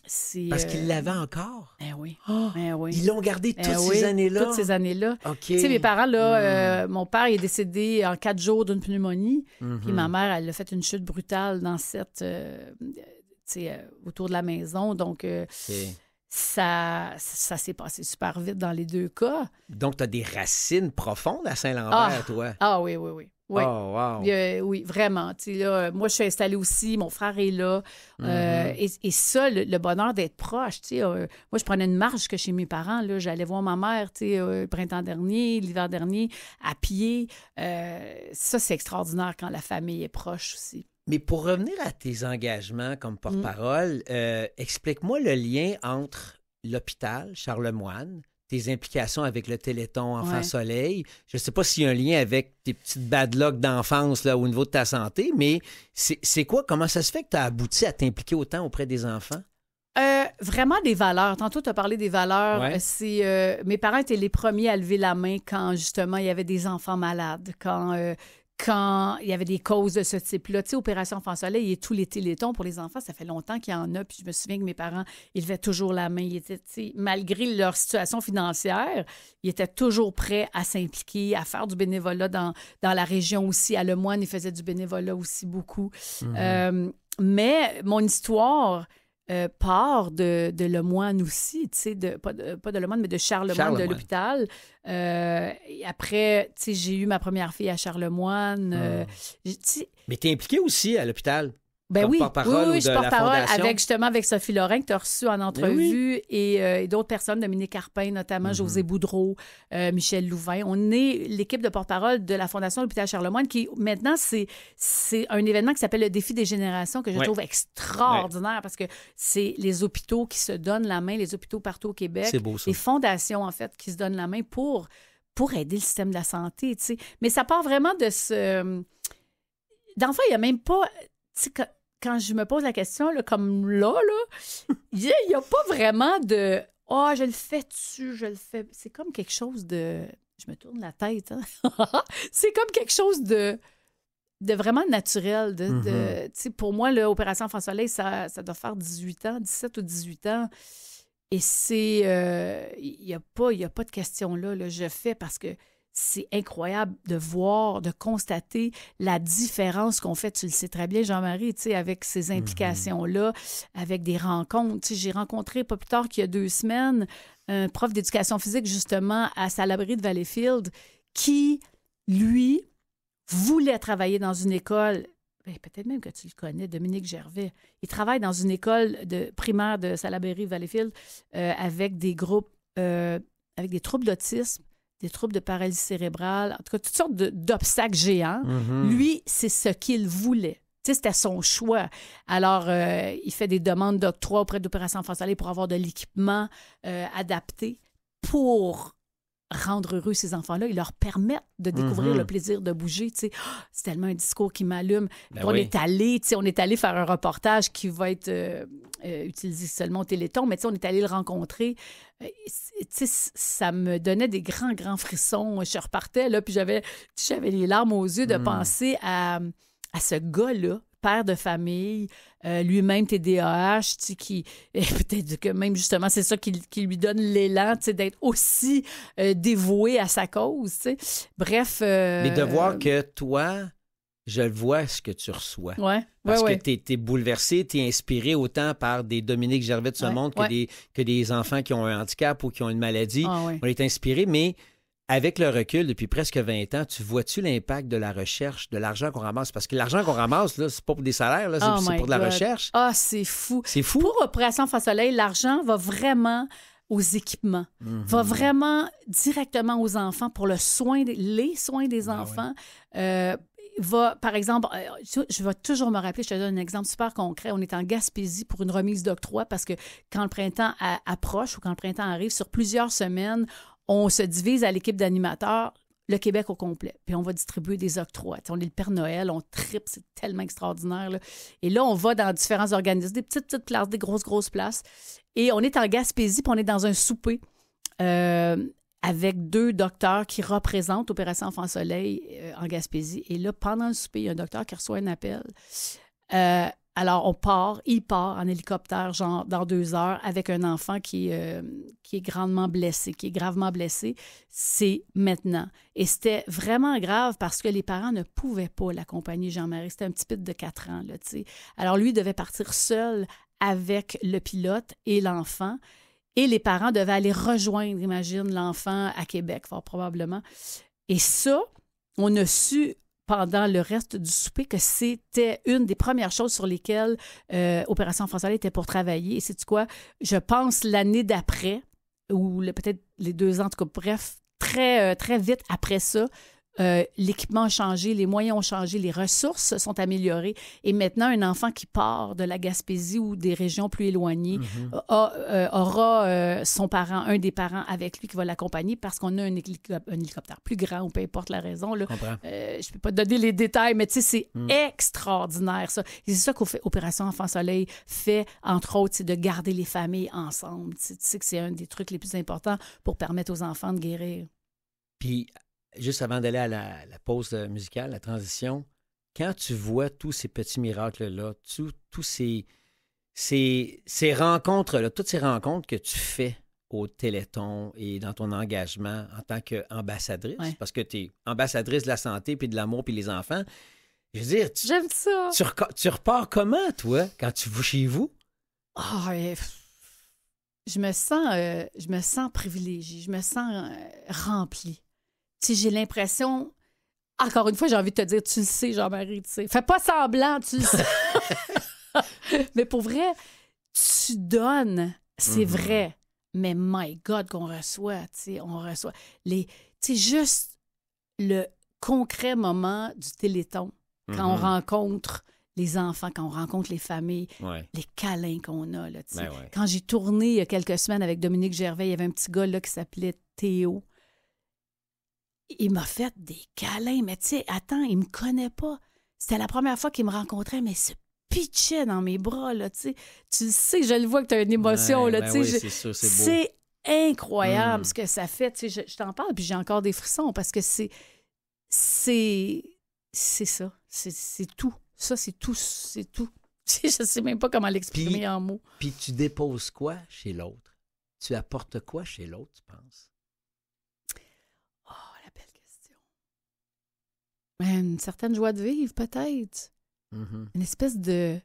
parce qu'il euh, l'avaient encore? Eh, ah! eh oui. Ils l'ont gardé eh toutes ces années-là? Toutes ces années-là. mes parents, là, hmm. euh, mon père est décédé en quatre jours d'une pneumonie. Mhm. ma mère, elle a fait une chute brutale dans cette... Euh, autour de la maison. Donc... ça, ça s'est passé super vite dans les deux cas. Donc, tu as des racines profondes à Saint-Lambert, ah! toi. Ah oui, oui, oui. Oh, oui. vraiment. Euh, moi, je suis installée aussi, mon frère est là. Euh, mm-hmm. et, ça, le, bonheur d'être proche. Euh, moi, je prenais une marche que chez mes parents. J'allais voir ma mère le printemps dernier, l'hiver dernier, à pied. ça, c'est extraordinaire quand la famille est proche aussi. Mais pour revenir à tes engagements comme mm. porte-parole, explique-moi le lien entre l'hôpital Charlemagne tes implications avec le Téléthon Enfant Soleil. Je ne sais pas s'il y a un lien avec tes petites bad d'enfance au niveau de ta santé, mais c'est quoi? Comment ça se fait que tu as abouti à t'impliquer autant auprès des enfants? Euh, vraiment des valeurs. Tantôt, tu as parlé des valeurs. Euh, mes parents étaient les premiers à lever la main quand justement il y avait des enfants malades, quand euh, quand il y avait des causes de ce type-là. Tu sais, Opération Enfant Soleil et tous les télétons pour les enfants, ça fait longtemps qu'il y en a. Puis je me souviens que mes parents, ils levaient toujours la main. Ils étaient, malgré leur situation financière, ils étaient toujours prêts à s'impliquer, à faire du bénévolat dans, dans la région aussi. À Lemoine, ils faisaient du bénévolat aussi beaucoup. Mhm. Euh, mais mon histoire, euh, part de, de Lemoine aussi, de, pas, de, pas mais de Charlemagne, de l'hôpital. Euh, après, j'ai eu ma première fille à Charlemagne. Euh, ah. mais tu es impliqué aussi à l'hôpital. Ben oui, oui, je porte-parole avec justement avec Sophie Lorrain que tu as reçu en ben entrevue euh, et, d'autres personnes, Dominique Carpin notamment, mm-hmm. José Boudreau, euh, Michel Louvain. On est l'équipe de porte-parole de la Fondation L'Hôpital Charlemagne qui maintenant c'est c'est un événement qui s'appelle le défi des générations que je trouve extraordinaire parce que c'est les hôpitaux qui se donnent la main, les hôpitaux partout au Québec, les fondations en fait qui se donnent la main pour pour aider le système de la santé, tu sais. Mais ça part vraiment de ce d'enfin, il y a même pas quand je me pose la question, comme là, là, il n'y a, pas vraiment de Ah, oh, je le fais tu je le fais. C'est comme quelque chose de. Je me tourne la tête. Hein. c'est comme quelque chose de de vraiment naturel. De, mm-hmm. pour moi, l'opération François Soleil, ça, ça, doit faire 18 ans, 17 ou 18 ans. Et c'est. Euh, il n'y a, pas, y a pas de question là. Je fais parce que c'est incroyable de voir, de constater la différence qu'on fait. Tu le sais très bien, Jean-Marie, avec ces mm-hmm. implications-là, avec des rencontres. j'ai rencontré pas plus tard qu'il y a deux semaines un prof d'éducation physique, justement, à salaberry de Valleyfield, qui, lui, voulait travailler dans une école. Ben, peut-être même que tu le connais, Dominique Gervais. Il travaille dans une école de, primaire de Salaberry-Valleyfield euh, avec des groupes, euh, avec des troubles d'autisme des troubles de paralysie cérébrale, en tout cas, toutes sortes d'obstacles géants. Mhm. Lui, c'est ce qu'il voulait. C'était son choix. Alors, euh, il fait des demandes d'octroi auprès d'opérations France pour avoir de l'équipement euh, adapté pour rendre heureux ces enfants-là et leur permettre de découvrir mhm. le plaisir de bouger. Oh, c'est tellement un discours qui m'allume. Ben on est allé, on est allé faire un reportage qui va être euh, euh, utilisé seulement au Téléthon, mais on est allé le rencontrer. Euh, ça me donnait des grands, grands frissons. Je repartais là, puis j'avais, j'avais les larmes aux yeux de hmm. penser à, à ce gars-là père de famille, euh, lui-même TDAH, tu sais, qui peut-être que même justement c'est ça qui, lui donne l'élan, tu sais, d'être aussi euh, dévoué à sa cause, tu sais. Bref. Mais euh, de voir que toi, je vois ce que tu reçois. Parce que tu es, bouleversé, tu es inspiré autant par des Dominique Gervais de ce monde que, des, que des enfants qui ont un handicap ou qui ont une maladie. Ah, on est inspiré, mais avec le recul depuis presque 20 ans, tu vois-tu l'impact de la recherche, de l'argent qu'on ramasse? Parce que l'argent qu'on ramasse, là, c'est pas pour des salaires, c'est oh pour de la recherche. Ah, c'est fou. C'est fou. Pour Opération Face Soleil, l'argent va vraiment aux équipements, va mhm. vraiment directement aux enfants pour le soin, les soins des ben enfants. Euh, va, par exemple, euh, je vais toujours me rappeler, je te donne un exemple super concret. On est en Gaspésie pour une remise d'octroi parce que quand le printemps approche ou quand le printemps arrive, sur plusieurs semaines, on se divise à l'équipe d'animateurs le Québec au complet. Puis on va distribuer des octrois. on est le Père Noël, on tripe, c'est tellement extraordinaire. Et là, on va dans différents organismes, des petites, petites places, des grosses, grosses places. Et on est en Gaspésie, puis on est dans un souper euh, avec deux docteurs qui représentent Opération Enfant Soleil euh, en Gaspésie. Et là, pendant le souper, il y a un docteur qui reçoit un appel. Euh, alors, on part, il part en hélicoptère, genre dans deux heures, avec un enfant qui, euh, qui est grandement blessé, qui est gravement blessé. C'est maintenant. Et c'était vraiment grave parce que les parents ne pouvaient pas l'accompagner, Jean-Marie. C'était un petit peu de quatre ans, là, tu sais. Alors, lui devait partir seul avec le pilote et l'enfant. Et les parents devaient aller rejoindre, imagine, l'enfant à Québec, fort probablement. Et ça, on a su pendant le reste du souper que c'était une des premières choses sur lesquelles euh, Opération Française était pour travailler. Et c'est quoi? Je pense l'année d'après, ou le, peut-être les deux ans, en tout cas, bref, très, euh, très vite après ça, euh, l'équipement a changé, les moyens ont changé, les ressources sont améliorées. Et maintenant, un enfant qui part de la Gaspésie ou des régions plus éloignées mhm. euh, aura euh, son parent, un des parents avec lui qui va l'accompagner parce qu'on a un, hélicoptère plus grand ou peu importe la raison. Je ne peux pas donner les détails, mais c'est mm. extraordinaire ça. C'est ça qu'Opération Enfant Soleil fait, entre autres, c'est de garder les familles ensemble. Tu sais que c'est un des trucs les plus importants pour permettre aux enfants de guérir. Puis juste avant d'aller à la, pause euh, musicale, la transition, quand tu vois tous ces petits miracles-là, tous ces, ces, rencontres-là, toutes ces rencontres que tu fais au Téléthon et dans ton engagement en tant qu'ambassadrice, parce que tu es ambassadrice de la santé, puis de l'amour, puis les enfants. Je veux dire, tu, J'aime ça. Tu, repars comment, toi, quand tu vas chez vous? Ah, je me sens euh, je me sens privilégiée, je me sens euh, remplie j'ai l'impression. Encore une fois, j'ai envie de te dire, tu le sais, Jean-Marie, tu sais. Fais pas semblant, tu le sais. mais pour vrai, tu donnes, c'est mhm. vrai. Mais my God, qu'on reçoit, tu sais, on reçoit. Les, juste le concret moment du téléthon, quand on mhm. rencontre les enfants, quand on rencontre les familles, les câlins qu'on a. Là, ben Quand j'ai tourné il y a quelques semaines avec Dominique Gervais, il y avait un petit gars qui s'appelait Théo, il m'a fait des câlins, mais tu sais, attends, il me connaît pas. C'était la première fois qu'il me rencontrait, mais se pitchait dans mes bras, là, tu sais. Tu sais je le vois que tu as une émotion, là, ben tu sais. c'est incroyable mm. ce que ça fait, tu sais. Je, t'en parle, puis j'ai encore des frissons parce que c'est. C'est. C'est ça. C'est tout. Ça, c'est tout. C'est tout. je sais même pas comment l'exprimer en mots. Puis tu déposes quoi chez l'autre? Tu apportes quoi chez l'autre, tu penses? une certaine joie de vivre, peut-être. Mm-hmm. Une espèce de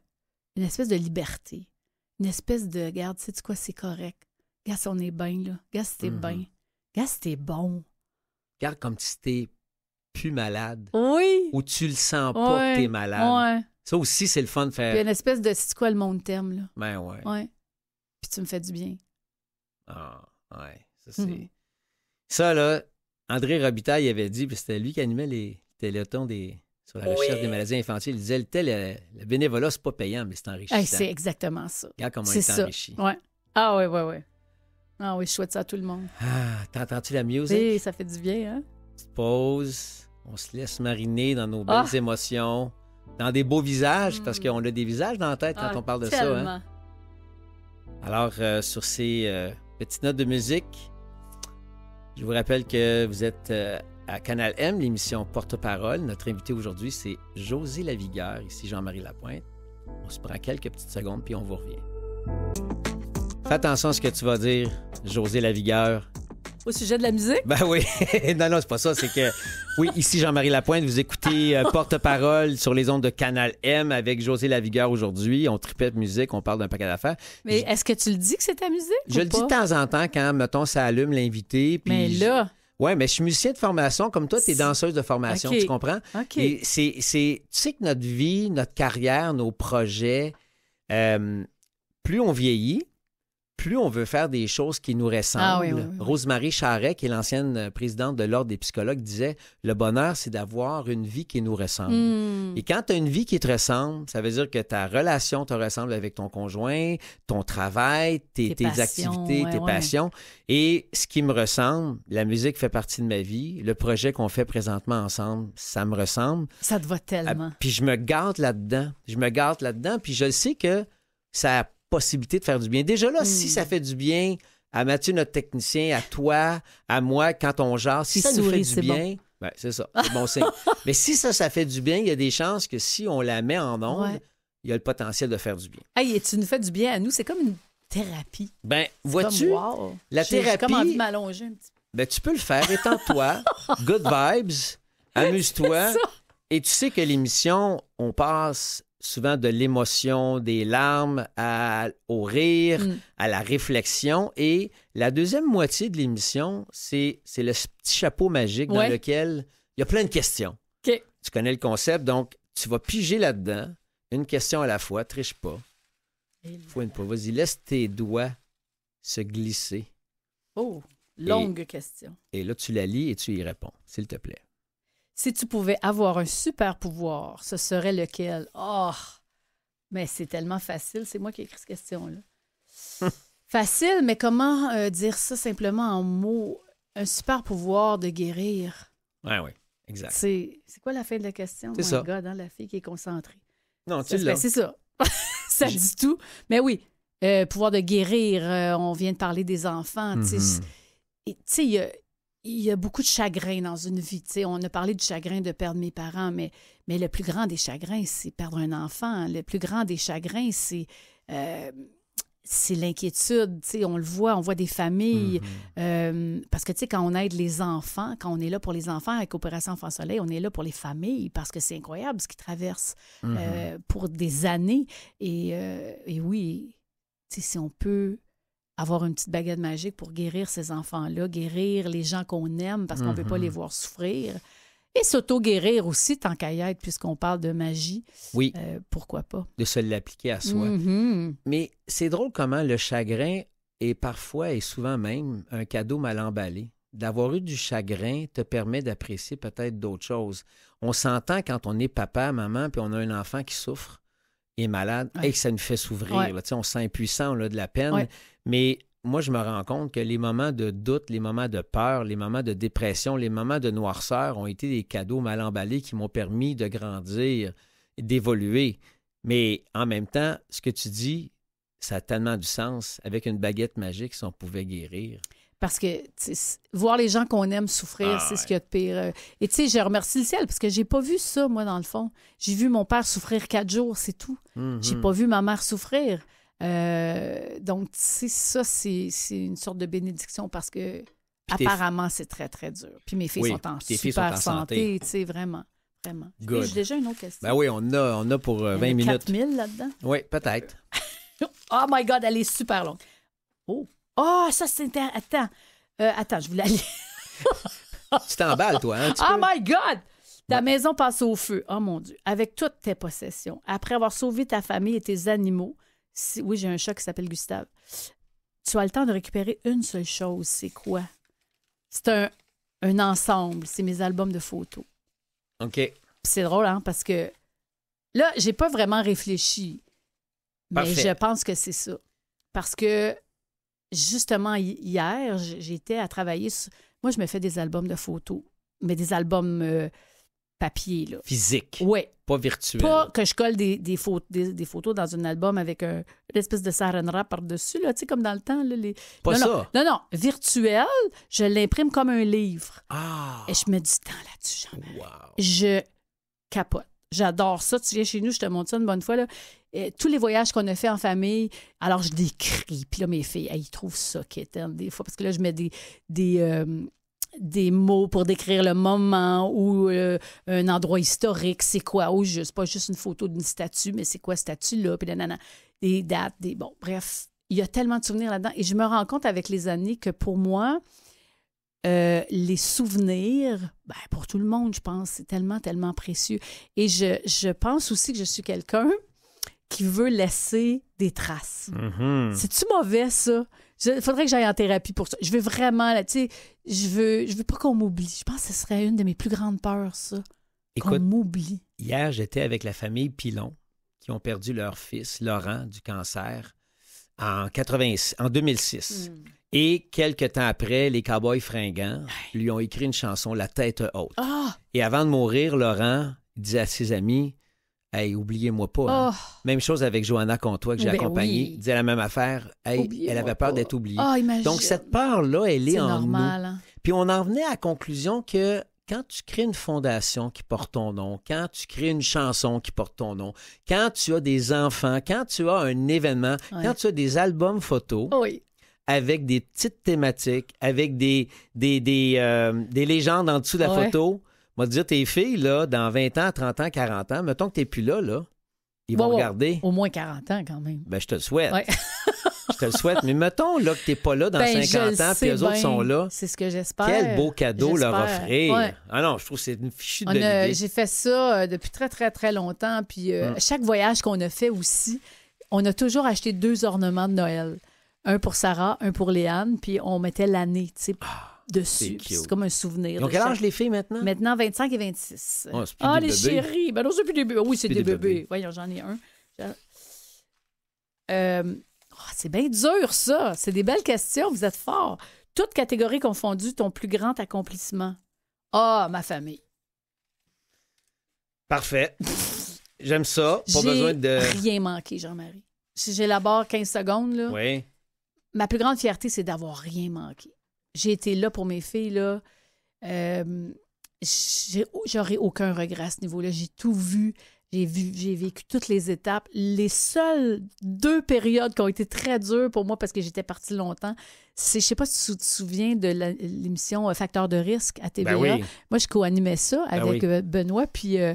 une espèce de liberté. Une espèce de garde sais quoi, c'est correct. Regarde si on est bien, là. garde si t'es mm-hmm. bien. garde si t'es bon. garde comme si t'es plus malade. Oui. Ou tu le sens pas que t'es malade. Ouais. Ça aussi, c'est le fun de faire. Puis une espèce de sais-tu quoi, le monde t'aime, là. Ben ouais. Ouais. Puis tu me fais du bien. Ah, ouais. Ça, c'est. Mm-hmm. Ça, là, André Robitaille avait dit, puis c'était lui qui animait les, Téléthon des, sur la recherche des maladies infantiles, il disait, le, tel, euh, le bénévolat, c'est pas payant, mais c'est enrichissant. c'est exactement ça. Regarde comment c'est ça. enrichi. Ouais. Ah oui, oui, oui. Ah oui, je souhaite ça à tout le monde. Ah, t'entends-tu la musique? Oui, ça fait du bien, hein? Petite pause, on se laisse mariner dans nos ah! belles émotions, dans des beaux visages, parce hmm. qu'on a des visages dans la tête quand ah, on parle de ça. Hein? Alors, euh, sur ces euh, petites notes de musique, je vous rappelle que vous êtes... À Canal M, l'émission Porte-Parole, notre invité aujourd'hui, c'est José Lavigueur, ici Jean-Marie Lapointe. On se prend quelques petites secondes, puis on vous revient. Fais attention à ce que tu vas dire, José Lavigueur. Au sujet de la musique? Ben oui. non, non, c'est pas ça. C'est que, oui, ici Jean-Marie Lapointe, vous écoutez euh, Porte-Parole sur les ondes de Canal M avec José Lavigueur aujourd'hui. On tripète musique, on parle d'un paquet d'affaires. Mais est-ce que tu le dis que c'est ta musique? Je le dis de temps en temps quand, mettons, ça allume l'invité. Mais là. Oui, mais je suis musicien de formation, comme toi, tu es danseuse de formation, tu comprends? c'est, tu sais que notre vie, notre carrière, nos projets, euh, plus on vieillit, plus on veut faire des choses qui nous ressemblent. Ah Rosemarie Charret, qui est l'ancienne euh, présidente de l'Ordre des psychologues, disait Le bonheur, c'est d'avoir une vie qui nous ressemble. Hmm. Et quand tu as une vie qui te ressemble, ça veut dire que ta relation te ressemble avec ton conjoint, ton travail, tes, activités, tes passions. Et ce qui me ressemble, la musique fait partie de ma vie. Le projet qu'on fait présentement ensemble, ça me ressemble. Ça te va ah, tellement. puis je me garde là-dedans. Je me garde là-dedans. Puis je sais que ça possibilité de faire du bien. Déjà là, si ça hmm. fait du bien à Mathieu, notre technicien, à toi, à moi, quand on jase, si ça nous fait du bien, ben, c'est ça, bon Mais si ça, ça fait du bien, il y a des chances que si on la met en onde, il y a le potentiel de faire du bien. Hey, et tu nous fais du bien à nous, c'est comme une thérapie. Ben, vois-tu, la thérapie... comme m'allonger un petit peu. Ben, tu peux le faire, étends-toi, good vibes, amuse-toi. Et tu sais que l'émission, on passe souvent de l'émotion, des larmes, au rire, mm. à la réflexion. Et la deuxième moitié de l'émission, c'est le petit chapeau magique dans lequel il y a plein de questions. Tu connais le concept, donc tu vas piger là-dedans, une question à la fois, triche pas. Fouine pas, vas-y, laisse tes doigts se glisser. Oh, longue question. Et là, tu la lis et tu y réponds, s'il te plaît. Si tu pouvais avoir un super pouvoir, ce serait lequel? Oh! Mais c'est tellement facile. C'est moi qui ai écrit cette question-là. facile, mais comment euh, dire ça simplement en mots? Un super pouvoir de guérir. Oui, oui, exact. C'est quoi la fin de la question? C'est ça. Gars, dans hein, la fille qui est concentrée. Non, tu l'as. C'est ça. ça dit tout. Mais oui, euh, pouvoir de guérir. Euh, on vient de parler des enfants. Tu sais, mm-hmm. il y a il y a beaucoup de chagrin dans une vie. on a parlé du chagrin de perdre mes parents, mais, mais le plus grand des chagrins, c'est perdre un enfant. Le plus grand des chagrins, c'est euh, l'inquiétude. On le voit, on voit des familles. Mm-hmm. Euh, parce que quand on aide les enfants, quand on est là pour les enfants avec Opération Enfant Soleil, on est là pour les familles parce que c'est incroyable ce qu'ils traversent mm-hmm. euh, pour des années. Et, et oui, si on peut avoir une petite baguette magique pour guérir ces enfants-là, guérir les gens qu'on aime parce qu'on ne veut pas les mhm. voir souffrir. Et s'auto-guérir aussi, tant qu'à y être, puisqu'on parle de magie. Oui. Euh, pourquoi pas? De se l'appliquer à soi. Mhm. Mais c'est drôle comment le chagrin est parfois et souvent même un cadeau mal emballé. D'avoir eu du chagrin te permet d'apprécier peut-être d'autres choses. On s'entend quand on est papa, maman, puis on a un enfant qui souffre est malade et que ça nous fait s'ouvrir. On se sent impuissant, on a de la peine. Mais moi, je me rends compte que les moments de doute, les moments de peur, les moments de dépression, les moments de noirceur ont été des cadeaux mal emballés qui m'ont permis de grandir, d'évoluer. Mais en même temps, ce que tu dis, ça a tellement du sens. Avec une baguette magique, si on pouvait guérir. Parce que voir les gens qu'on aime souffrir, ah, c'est ce qu'il y a de pire. Euh. Et tu sais, je remercie le ciel parce que j'ai pas vu ça, moi, dans le fond. J'ai vu mon père souffrir quatre jours, c'est tout. J'ai mhm. pas vu ma mère souffrir. Euh, donc, tu sais, ça, c'est une sorte de bénédiction parce que apparemment, c'est très, très dur. Puis mes filles sont en super santé, tu sais, vraiment. Vraiment. J'ai déjà une autre question. Ben oui, on a, on a pour 20 euh, minutes. 4000 là-dedans? Oui, peut-être. oh my God, elle est super longue. Oh, ah, oh, ça, c'est... Attends. Euh, attends, je voulais aller... tu t'emballes, toi. Hein, oh my God! Ta maison passe au feu. Oh mon Dieu. Avec toutes tes possessions. Après avoir sauvé ta famille et tes animaux. Oui, j'ai un chat qui s'appelle Gustave. Tu as le temps de récupérer une seule chose. C'est quoi? C'est un, un ensemble. C'est mes albums de photos. OK. C'est drôle, hein? Parce que là, j'ai pas vraiment réfléchi. Mais je pense que c'est ça. Parce que justement, hier, j'étais à travailler. Moi, je me fais des albums de photos, mais des albums euh, papier. Physique. Oui. Pas virtuel. Pas que je colle des, photos, des, photos dans un album avec un, une espèce de saran par-dessus, là, tu sais, comme dans le temps. Là, les... Pas non, ça. Non, non, virtuel, je l'imprime comme un livre. Ah. Et je me du temps là-dessus, jamais. Je capote. J'adore ça. Tu viens chez nous, je te montre ça une bonne fois. Là. Euh, tous les voyages qu'on a fait en famille, alors je décris. Puis là, mes filles, elles, trouvent ça qui un des fois. Parce que là, je mets des, des, euh, des mots pour décrire le moment ou euh, un endroit historique. C'est quoi au juste? Pas juste une photo d'une statue, mais c'est quoi cette statue-là? Puis nanana. Des dates, des. Bon, bref. Il y a tellement de souvenirs là-dedans. Et je me rends compte avec les années que pour moi, euh, les souvenirs, ben, pour tout le monde, je pense, c'est tellement, tellement précieux. Et je, je pense aussi que je suis quelqu'un qui veut laisser des traces. Mm-hmm. C'est-tu mauvais, ça? Il faudrait que j'aille en thérapie pour ça. Je veux vraiment, tu sais, je veux, je veux pas qu'on m'oublie. Je pense que ce serait une de mes plus grandes peurs, ça. Qu'on m'oublie. Hier, j'étais avec la famille Pilon, qui ont perdu leur fils, Laurent, du cancer en, en 2006. Hmm. Et quelques temps après, les Cowboys fringants lui ont écrit une chanson, La tête haute. Ah! Et avant de mourir, Laurent dit à ses amis, Hey, oubliez-moi pas. Hein. Ah! Même chose avec Johanna Contois que j'ai ben accompagnée. Disait la même affaire. Hey, elle avait peur d'être oubliée. Ah, Donc cette peur là, elle est, en normal, hein. Puis on en venait à la conclusion que quand tu crées une fondation qui porte ton nom, quand tu crées une chanson qui porte ton nom, quand tu as des enfants, quand tu as un événement, quand tu as des albums photos, avec des petites thématiques, avec des, des, des, euh, légendes en dessous de la photo, moi, te dire, tes filles, là, dans 20 ans, 30 ans, 40 ans, mettons que tu n'es plus là, là, ils vont regarder. Au moins 40 ans, quand même. Ben, je te le souhaite. Je te le souhaite. Mais mettons là, que tu n'es pas là dans 50 ben, ans, puis les autres sont là. C'est ce que j'espère. Quel beau cadeau leur offrir. Ah non, je trouve que c'est une fichue de J'ai fait ça euh, depuis très, très, très longtemps. Puis euh, mm. chaque voyage qu'on a fait aussi, on a toujours acheté deux ornements de Noël. Un pour Sarah, un pour Léane, puis on mettait l'année, tu ah, dessus. C'est comme un souvenir. Donc, quel je les fais maintenant? Maintenant, 25 et 26. Oh, ah, ah les chéris! Ben non, c'est plus des bébés. Oui, c'est des, bébés. bébés. Voyons, j'en ai un. Euh, ah, c'est bien dur, ça. C'est des belles questions. Vous êtes forts. Toute catégorie confondue, ton plus grand accomplissement. Ah, ma famille. Parfait. J'aime ça. Pas besoin de. Rien manqué, Jean-Marie. Si barre 15 secondes, Oui. Ma plus grande fierté, c'est d'avoir rien manqué. J'ai été là pour mes filles, là. Euh, j'aurais aucun regret à ce niveau-là. J'ai tout vu. J'ai vécu toutes les étapes. Les seules deux périodes qui ont été très dures pour moi parce que j'étais partie longtemps, c'est, je sais pas si tu te souviens de l'émission euh, Facteur de risque à ben TVA. Moi, je co-animais ça ben avec euh, Benoît, puis euh,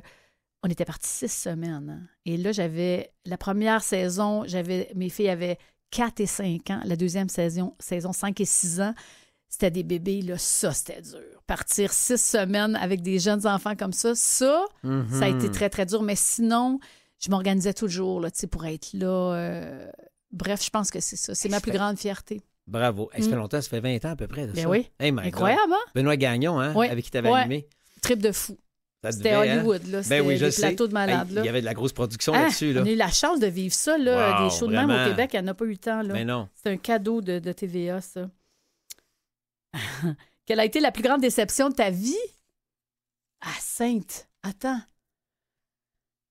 on était partis six semaines. Hein. Et là, j'avais la première saison, j'avais mes filles avaient 4 et 5 ans, la deuxième saison, saison 5 et 6 ans c'était des bébés, là, ça, c'était dur. Partir six semaines avec des jeunes enfants comme ça, ça, mm-hmm. ça a été très, très dur. Mais sinon, je m'organisais toujours, là, tu sais, pour être là. Euh, bref, je pense que c'est ça. C'est ma plus grande fierté. Bravo. ça fait mm. longtemps, ça fait 20 ans à peu près de ben Oui. Incroyable, hein? Benoît Gagnon, hein, avec qui t'avais avais animé. Trip de fou. C'était hein? Hollywood, là. Ben c'était ben plateau de malade. Il y avait de la grosse production hein? là-dessus. Là. On a eu la chance de vivre ça, là. des shows de même au Québec, Elle n'a pas eu temps, Là. Ben c'est un cadeau de, de TVA, ça. Quelle a été la plus grande déception de ta vie? Ah, sainte, attends.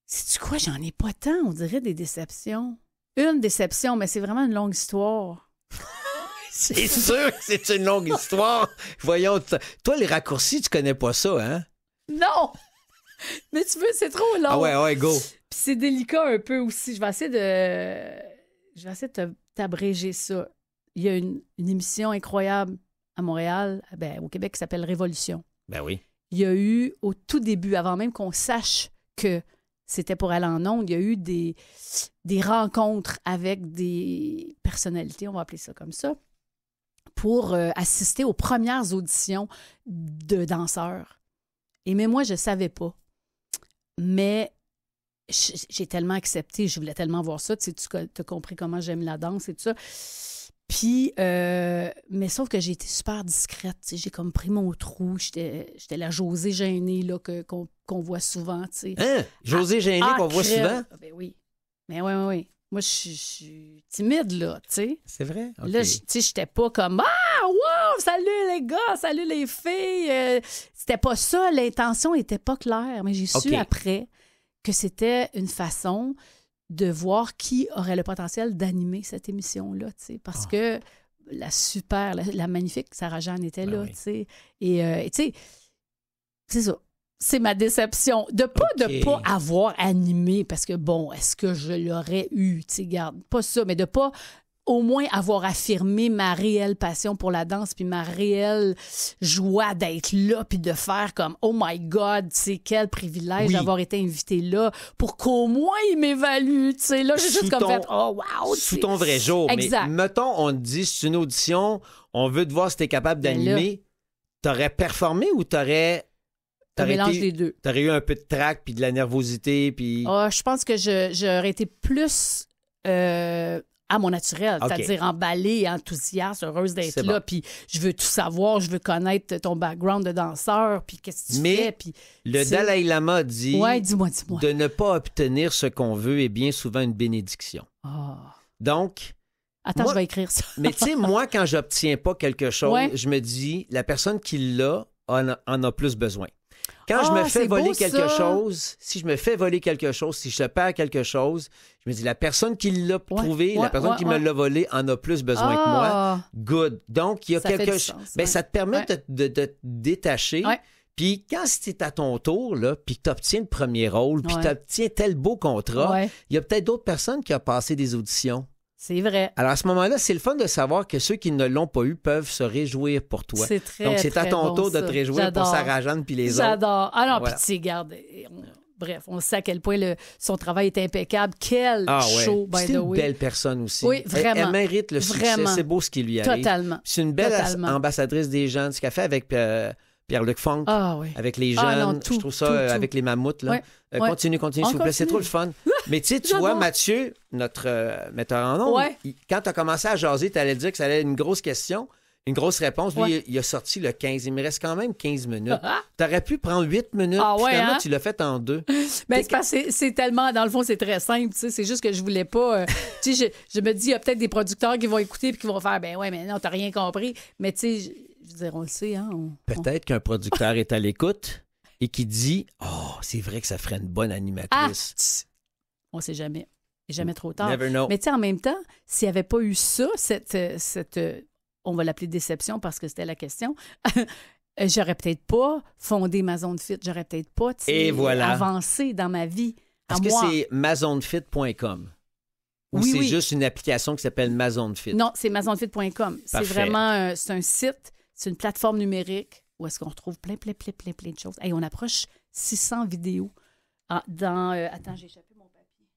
Sais-tu quoi? J'en ai pas tant, on dirait des déceptions. Une déception, mais c'est vraiment une longue histoire. c'est sûr que c'est une longue histoire. Voyons, toi, les raccourcis, tu connais pas ça, hein? Non! Mais tu veux, c'est trop long. Ah ouais, ouais, go. Puis c'est délicat un peu aussi. Je vais essayer de. Je vais essayer de t'abréger ça. Il y a une, une émission incroyable à Montréal, eh ben, au Québec, qui s'appelle Révolution. Ben oui. Il y a eu, au tout début, avant même qu'on sache que c'était pour aller en ondes, il y a eu des, des rencontres avec des personnalités, on va appeler ça comme ça, pour euh, assister aux premières auditions de danseurs. Et mais moi, je ne savais pas. Mais j'ai tellement accepté, je voulais tellement voir ça. Tu sais, tu as compris comment j'aime la danse et tout ça. Puis, euh, mais sauf que j'ai été super discrète. J'ai comme pris mon trou. J'étais la Josée gênée là, qu'on, voit souvent. T'sais. Hein? Josée ah, gênée qu'on voit ah, souvent? Ah, ben oui. Mais ben oui, oui, oui. Moi, je suis timide, là, tu sais. C'est vrai? Là, tu j'étais pas comme « Ah, wow! Salut les gars! Salut les filles! Euh, c'était pas ça. L'intention était pas claire. Mais j'ai su après que c'était une façon de voir qui aurait le potentiel d'animer cette émission-là, parce ah. que la super, la, magnifique Sarah Jeanne était ben là, tu sais. Euh, et tu sais, c'est ça. C'est ma déception de pas de pas avoir animé parce que bon, est-ce que je l'aurais eu, tu sais, garde pas ça, mais de pas au moins avoir affirmé ma réelle passion pour la danse puis ma réelle joie d'être là puis de faire comme oh my god c'est quel privilège d'avoir été invité là pour qu'au moins il m'évalue tu sais là j'ai juste comme fait oh wow sous ton vrai jour exact. mais mettons on te dit c'est une audition on veut te voir si t'es capable d'animer t'aurais performé ou t'aurais mélange été, les deux. T'aurais eu un peu de trac puis de la nervosité puis. Oh, je pense que j'aurais été plus euh, à mon naturel, c'est-à-dire emballé, enthousiaste, heureuse d'être là, puis je veux tout savoir, je veux connaître ton background de danseur, puis qu'est-ce que tu fais, puis le Dalai Lama dit, ouais, dis -moi, dis -moi. de ne pas obtenir ce qu'on veut est bien souvent une bénédiction. Ah. Donc, Attends, je vais écrire ça. mais tu sais, moi, quand j'obtiens pas quelque chose, je me dis, la personne qui l'a en a plus besoin. Quand je me ah, fais voler quelque chose, si je me fais voler quelque chose, si je perds quelque chose, je me dis la personne qui l'a trouvé, la personne qui me l'a volé en a plus besoin que moi. Ah. Good. Donc il y a quelque chose. Ben, ça te permet de, te détacher. Puis quand c'est à ton tour, là, puis que tu obtiens le premier rôle, puis tu obtiens tel beau contrat, il y a peut-être d'autres personnes qui ont passé des auditions c'est vrai. Alors à ce moment-là, c'est le fun de savoir que ceux qui ne l'ont pas eu peuvent se réjouir pour toi. C'est très Donc c'est à ton tour de te réjouir pour Sarah Jeanne puis les autres. J'adore. Alors ah voilà. puis tu garde. Bref, on sait à quel point son travail est impeccable. Quel ah show, by C'est une belle personne aussi. Oui, vraiment. Elle, mérite le succès. C'est beau ce qui lui arrive. Totalement. C'est une belle ambassadrice des jeunes. Ce qu'elle fait avec euh, Pierre-Luc Funk, ah avec les ah, jeunes. je trouve ça euh, avec les mammouths. Là. Euh, continue, continue, s'il vous plaît. C'est trop le fun. Mais tu sais, tu vois, Mathieu, notre euh, metteur en nom, quand tu as commencé à jaser, tu allais dire que ça allait être une grosse question, une grosse réponse. Lui, il, a sorti le 15. Il me reste quand même 15 minutes. Ah, tu aurais pu prendre 8 minutes. Ah, finalement, hein? tu l'as fait en deux. Mais c'est tellement, dans le fond, c'est très simple. C'est juste que je voulais pas. je, je me dis, il y a peut-être des producteurs qui vont écouter et qui vont faire Ben ouais, mais non, t'as rien compris. Mais tu sais, dire, on sait. Hein, peut-être qu'un producteur est à l'écoute et qui dit Oh, c'est vrai que ça ferait une bonne animatrice. On ah, on sait jamais. Jamais trop tard. Mais tu sais, en même temps, s'il n'y avait pas eu ça, cette, euh, cette euh, on va l'appeler déception parce que c'était la question, j'aurais peut-être pas fondé ma zone fit, j'aurais peut-être pas avancé dans ma vie. Est-ce que c'est mazonefit.com? Ou c'est juste une application qui s'appelle Mazonefit? Non, c'est mazonefit.com. C'est vraiment euh, un site c'est une plateforme numérique où est-ce qu'on retrouve plein, plein, plein, plein, plein de choses. Et on approche 600 vidéos ah, dans... Euh, attends, j'ai échappé mon papier.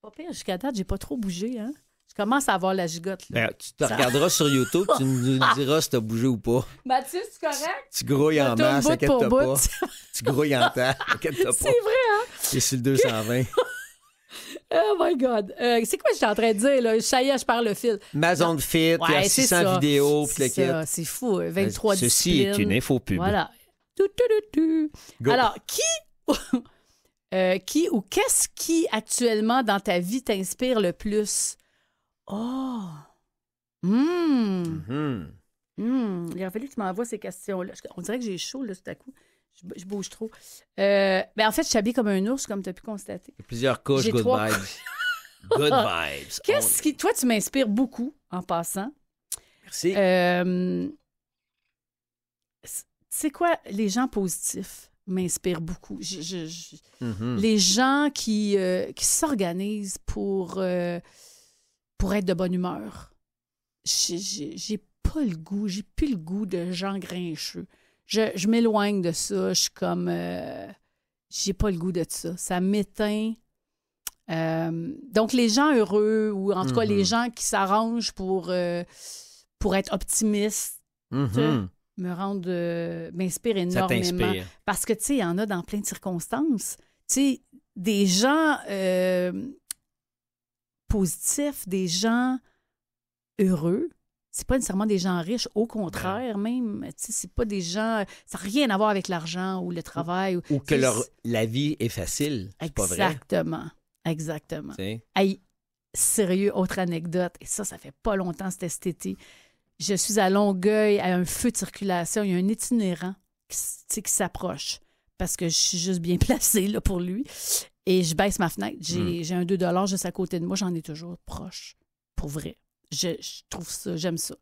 Pas pire, jusqu'à date, j'ai pas trop bougé, hein? Je commence à avoir la gigote. Là. Ben, tu te regarderas sur YouTube, tu nous ah! diras si t'as bougé ou pas. Mathieu, c'est correct? Tu, grouilles en masse, t'inquiète, t'as pas. tu grouilles en temps, t'inquiète, t'as pas. C'est vrai, hein? Et sur le 220. Oh my God. Euh, c'est quoi que j'étais en train de dire? Là? Ça y je perds le fil. Amazon de Fit, il y a 600 vidéos. C'est c'est fou, 23 hein, Ceci disciplines. est une info pub. Voilà. Tout, tout, tout, Alors, qui, euh, qui ou qu'est-ce qui actuellement dans ta vie t'inspire le plus? Oh! Mmh. Il aurait fallu que tu m'envoies ces questions-là. On dirait que j'ai chaud, là, tout à coup. Je, bouge trop. mais euh, ben, en fait, je suis habillée comme un ours, comme tu as pu constater. plusieurs couches, good vibes. good vibes. Qu'est-ce qui. Toi, tu m'inspires beaucoup en passant. Merci. Euh, c'est quoi les gens positifs? m'inspirent beaucoup. Mm-hmm. Les gens qui, euh, qui s'organisent pour, euh, pour être de bonne humeur. J'ai pas le goût, j'ai plus le goût de gens grincheux je, je m'éloigne de ça. Je suis comme. Euh, j'ai pas le goût de ça. Ça m'éteint. Euh, donc, les gens heureux, ou en tout cas, les mm-hmm. gens qui s'arrangent pour, euh, pour être optimistes, mm-hmm. me rendent. m'inspirent énormément. Parce que, tu sais, il y en a dans plein de circonstances. Tu sais, des gens positifs, des gens heureux c'est pas nécessairement des gens riches, au contraire même, c'est pas des gens, ça n'a rien à voir avec l'argent ou le travail. Ou, que leur, la vie est facile, c'est pas vrai. Exactement, exactement. sérieux, autre anecdote, et ça, ça fait pas longtemps cet été. Je suis à Longueuil, à un feu de circulation, il y a un itinérant qui, s'approche parce que je suis juste bien placée là, pour lui. Et je baisse ma fenêtre. J'ai hmm. un 2 juste à côté de moi. J'en ai toujours proche. Pour vrai. Je, je trouve ça, j'aime ça.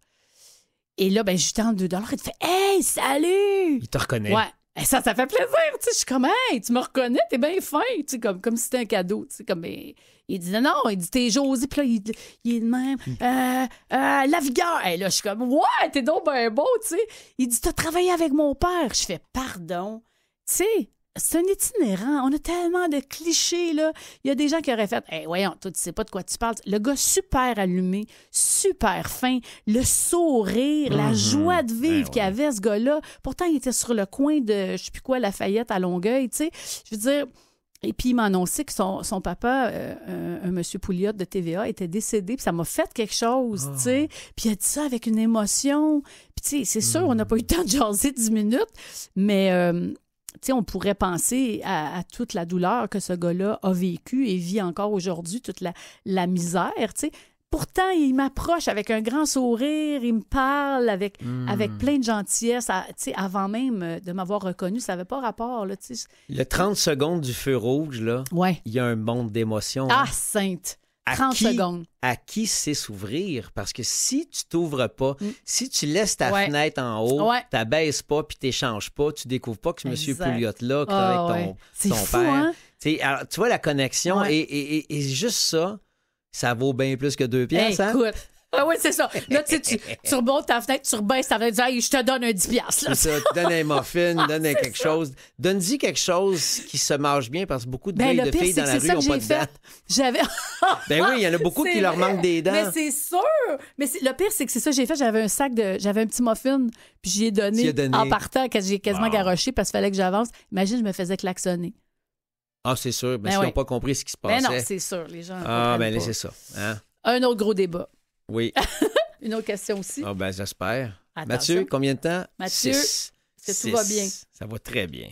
Et là, ben, je tends 2 dollars. Il te fait Hey, salut! Il te reconnaît. Ouais. ça, ça fait plaisir. Tu sais, je suis comme, hey, tu me reconnais, t'es bien fin. Tu sais, comme, comme si c'était un cadeau. Tu sais, comme, il, ben, il dit, non, non, il dit, t'es José. Puis là, il, il est de même. Mm. Euh, euh, la vigueur. Et là, je suis comme, ouais, t'es donc bien beau. Tu sais, il dit, t'as travaillé avec mon père. Je fais, pardon. Tu sais, c'est un itinérant. On a tellement de clichés, là. Il y a des gens qui auraient fait Hey, voyons, toi, tu sais pas de quoi tu parles. Le gars super allumé, super fin, le sourire, la mhm. joie de ben vivre qu'il avait, ce gars-là. Pourtant, il était sur le coin de, je sais plus quoi, Lafayette à Longueuil, tu sais. Je veux dire. Et puis, il m'a annoncé que son, papa, euh, un, monsieur Pouliot de TVA, était décédé. Puis ça m'a fait quelque chose, tu sais. Ah. Puis il a dit ça avec une émotion. Puis, tu sais, c'est sûr, on n'a mhm. pas eu le temps de jaser 10 minutes, mais euh, on pourrait penser à, toute la douleur que ce gars-là a vécue et vit encore aujourd'hui, toute la, misère, Pourtant, il m'approche avec un grand sourire, il me parle avec, hmm. avec plein de gentillesse, ah, avant même euh, de m'avoir reconnu, ça n'avait pas rapport. Là, Le 30 secondes du feu rouge, là, il y a un monde d'émotions. Ah, hein. sainte! à 30 qui, secondes. À qui c'est s'ouvrir? Parce que si tu t'ouvres pas, mm. si tu laisses ta fenêtre en haut, ouais. tu pas puis tu pas, tu découvres pas que ce M. Pouliot-là, ah avec ton, père. Hein? tu vois la connexion et, juste ça, ça vaut bien plus que deux pièces. hein? Ah oui, c'est ça. Là, tu, sais, tu, tu ta fenêtre, tu rebaisses ta fenêtre, tu dis, je te donne un 10$. Là. C'est ça, un muffin, donne quelque chose. Donne-y quelque chose qui se mange bien parce que beaucoup de, ben, de filles dans la rue n'ont pas de dents. J'avais. ben oui, il y en a beaucoup qui leur manquent des dents. Mais c'est sûr. Mais le pire, c'est que c'est ça j'ai fait. J'avais un sac de. J'avais un petit muffin, puis j'y ai donné, donné. en partant, que j'ai quasiment garoché parce qu'il fallait que j'avance. Imagine, je me faisais klaxonner. Ah, c'est sûr. Mais ils n'ont pas compris ce qui se ben passait. Mais non, c'est sûr. Les gens. Ah, ben, c'est ça. Hein. Un autre gros débat. Oui. Une autre question aussi. Ah, ben, j'espère. Mathieu, combien de temps? Mathieu, si tout va bien? Ça va très bien.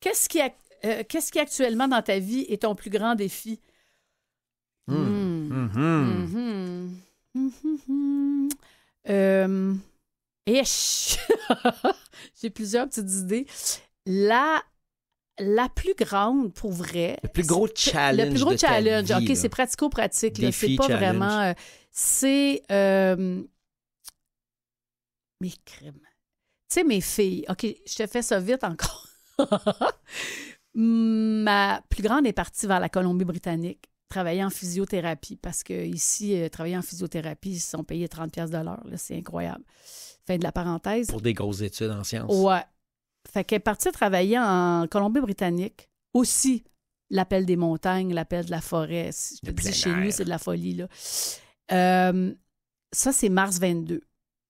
Qu'est-ce qui, est, euh, qu'est-ce qui actuellement dans ta vie est ton plus grand défi? Hmm. hmm. Euh, J'ai plusieurs petites idées. La, la plus grande, pour vrai. Le plus gros challenge. Le plus gros challenge. OK, c'est pratico-pratique. là. C'est pas vraiment c'est. Euh, mes crimes. Tu sais, mes filles. OK, je te fais ça vite encore. Ma plus grande est partie vers la Colombie-Britannique travailler en physiothérapie parce que ici, euh, travailler en physiothérapie, ils sont payés 30 pièces de l'heure. C'est incroyable. Fin de la parenthèse. Pour des grosses études en sciences. Ouais. Fait qu'elle est partie travailler en Colombie-Britannique aussi. L'appel des montagnes, l'appel de la forêt. Je te chez nous, c'est de la folie. Là. Euh, ça, c'est mars 22.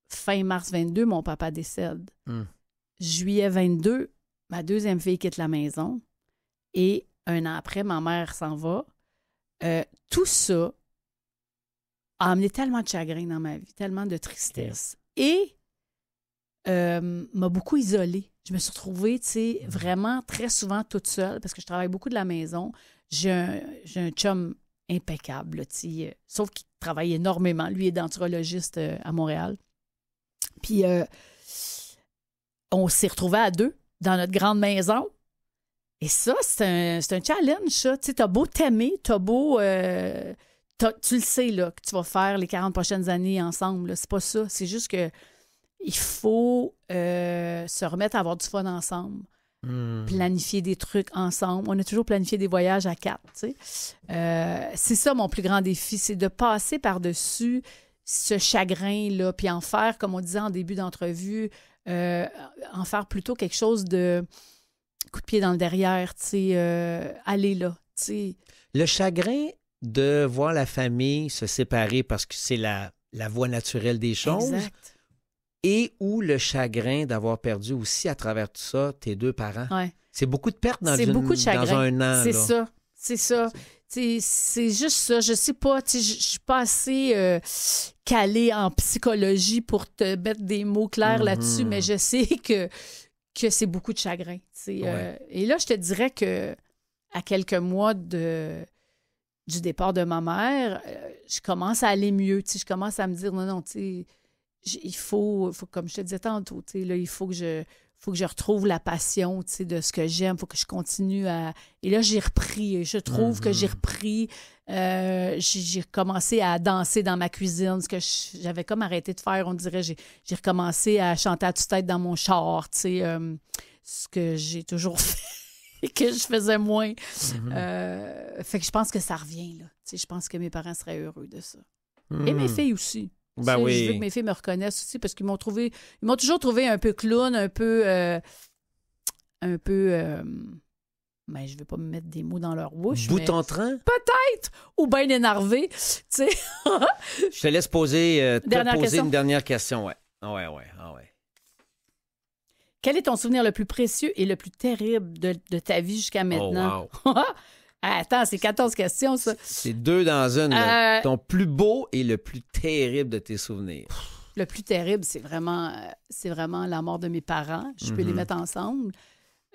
Fin mars 22, mon papa décède. Hmm. Juillet 22, ma deuxième fille quitte la maison. Et un an après, ma mère s'en va. Euh, tout ça a amené tellement de chagrin dans ma vie, tellement de tristesse. Et euh, m'a beaucoup isolée. Je me suis retrouvée, tu sais, hmm. vraiment très souvent toute seule parce que je travaille beaucoup de la maison. J'ai un, chum impeccable. Euh, sauf qu'il travaille énormément. Lui est denturologiste euh, à Montréal. Puis euh, on s'est retrouvés à deux dans notre grande maison. Et ça, c'est un, un, challenge, ça. Tu as beau t'aimer, t'as beau. tu le sais, là, que tu vas faire les 40 prochaines années ensemble. C'est pas ça. C'est juste que il faut se remettre à avoir du fun ensemble. Hmm. planifier des trucs ensemble. On a toujours planifié des voyages à quatre. Tu euh, c'est ça mon plus grand défi, c'est de passer par-dessus ce chagrin-là, puis en faire, comme on disait en début d'entrevue, euh, en faire plutôt quelque chose de coup de pied dans le derrière, tu euh, aller là. Tu Le chagrin de voir la famille se séparer parce que c'est la, la voie naturelle des choses. Exact et ou le chagrin d'avoir perdu aussi à travers tout ça tes deux parents. C'est beaucoup de pertes dans, beaucoup de dans un an. C'est ça. C'est ça. C'est juste ça. Je sais pas. Je suis pas assez euh, calée en psychologie pour te mettre des mots clairs là-dessus, mm-hmm. mais je sais que, que c'est beaucoup de chagrin. Euh, et là, je te dirais que à quelques mois de, du départ de ma mère, euh, je commence à aller mieux. Je commence à me dire non, non, tu sais il faut, faut, comme je te disais tantôt, là, il faut que je faut que je retrouve la passion de ce que j'aime, faut que je continue à. Et là, j'ai repris. je trouve que j'ai mm-hmm. repris. Euh, j'ai recommencé à danser dans ma cuisine, ce que j'avais comme arrêté de faire, on dirait. J'ai recommencé à chanter à toute tête dans mon char, euh, ce que j'ai toujours fait et que je faisais moins. Mm-hmm. Euh, fait que je pense que ça revient, là. je pense que mes parents seraient heureux de ça. Et mes mm. filles aussi. Ben je veux que mes filles me reconnaissent aussi parce qu'ils m'ont trouvé, ils m'ont toujours trouvé un peu clown, un peu, euh, un peu. Euh, ben, je ne vais pas me mettre des mots dans leur bouche. Bout en train? Peut-être! Ou bien énervé. je te laisse poser, euh, te poser une dernière question. Ouais. Ah ouais, ah ouais, Quel est ton souvenir le plus précieux et le plus terrible de, de ta vie jusqu'à oh, maintenant? Oh, wow. Ah, attends, c'est 14 questions, ça. C'est deux dans une. Euh, Ton plus beau et le plus terrible de tes souvenirs. Le plus terrible, c'est vraiment, euh, c'est vraiment la mort de mes parents. Je peux les mm-hmm. mettre ensemble.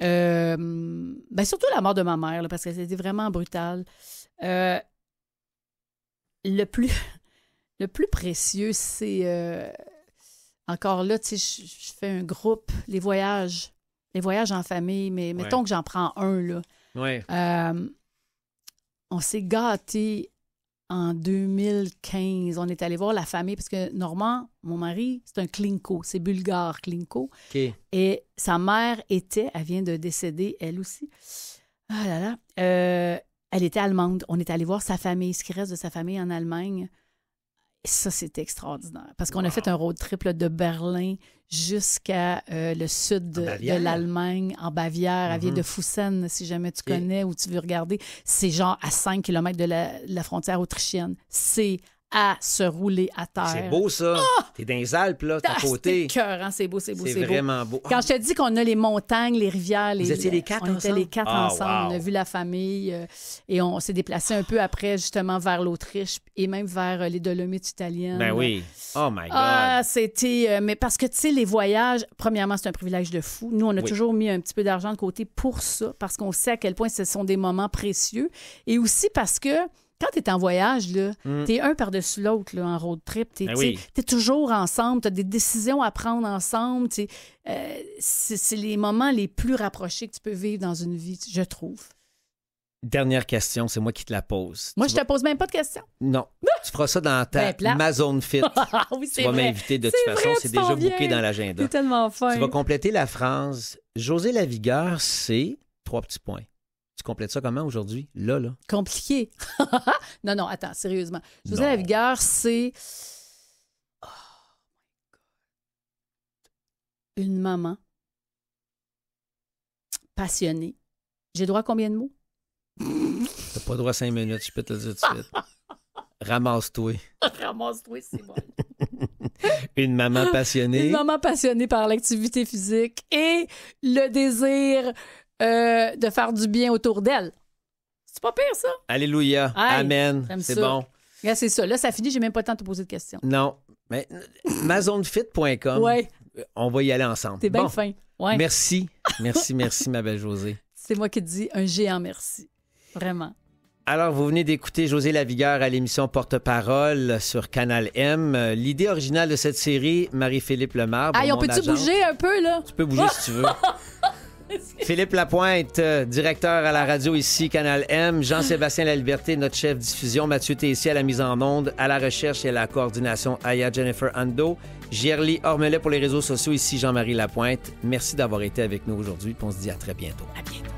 Euh, ben, surtout la mort de ma mère, parce que c'était vraiment brutal. le plus, le plus précieux, c'est encore là, tu sais, je, fais un groupe, les voyages, les voyages en famille, mais mettons que j'en prends un là. Ouais on s'est gâté en 2015. On est allé voir la famille parce que Normand, mon mari, c'est un Klinko, c'est bulgare Klinko. Et sa mère était, elle vient de décéder elle aussi. Ah là là. Euh, elle était allemande. On est allé voir sa famille, ce qui reste de sa famille en Allemagne ça, c'était extraordinaire. Parce qu'on a fait un road trip de Berlin jusqu'à euh, le sud de, l'Allemagne, en Bavière, à Ville mm-hmm. de Fussen, si jamais tu connais ou tu veux regarder. C'est genre à 5 km de la frontière autrichienne. C'est à se rouler à terre. C'est beau, ça. Ah! T'es dans les Alpes, là, à ah, côté. C'est c'est beau, c'est beau, c'est vraiment beau. Quand je te dis qu'on a les montagnes, les rivières, les... les quatre on était les quatre ah, ensemble. On a vu la famille euh, et on s'est déplacé un peu après, justement, vers l'Autriche et même vers euh, les Dolomites italiennes. Ben oui. Oh my God. Ah, c'était... Euh, mais parce que, tu sais, les voyages, premièrement, c'est un privilège de fou. Nous, on a toujours mis un petit peu d'argent de côté pour ça, parce qu'on sait à quel point ce sont des moments précieux. Et aussi parce que quand tu es en voyage, là, hmm. tu es un par-dessus l'autre en road trip. Ben tu es, toujours ensemble, tu as des décisions à prendre ensemble. Euh, c'est, les moments les plus rapprochés que tu peux vivre dans une vie, je trouve. Dernière question, c'est moi qui te la pose. Moi, je te pose même pas de question. Non. tu feras ça dans ta ben, ma zone fit. Ah tu vas m'inviter de toute façon, c'est déjà bouqué dans l'agenda. C'est tellement Tu vas compléter la phrase José Lavigueur, c'est trois petits points complète ça comment aujourd'hui? Là, là. Compliqué. non, non, attends, sérieusement. Je vous ai la vigueur, c'est. Oh Une maman passionnée. J'ai droit à combien de mots? T'as pas droit à cinq minutes, je peux te le dire tout de suite. Ramasse-toi. Ramasse-toi, c'est bon. Une maman passionnée. Une maman passionnée par l'activité physique et le désir euh, de faire du bien autour d'elle. C'est pas pire, ça? Alléluia. Amen. C'est bon. c'est ça. Là, ça finit. J'ai même pas le temps de te poser de questions. Non. Mais mazonefit.com. ouais. Euh, on va y aller ensemble. T'es bien fin. Ouais. Merci. Merci, merci, ma belle Josée. C'est moi qui te dis un géant merci. Vraiment. Alors, vous venez d'écouter José Lavigueur à l'émission Porte-Parole sur Canal M. L'idée originale de cette série, Marie-Philippe Lemarbe. Aïe, on peut-tu bouger un peu, là? Tu peux bouger si tu veux. Philippe Lapointe, euh, directeur à la radio ici, Canal M. Jean-Sébastien Laliberté, notre chef diffusion. Mathieu Tessier à la mise en onde, à la recherche et à la coordination. Aya Jennifer Ando. Gierly Ormelet pour les réseaux sociaux. Ici Jean-Marie Lapointe. Merci d'avoir été avec nous aujourd'hui. On se dit à très bientôt. À bientôt.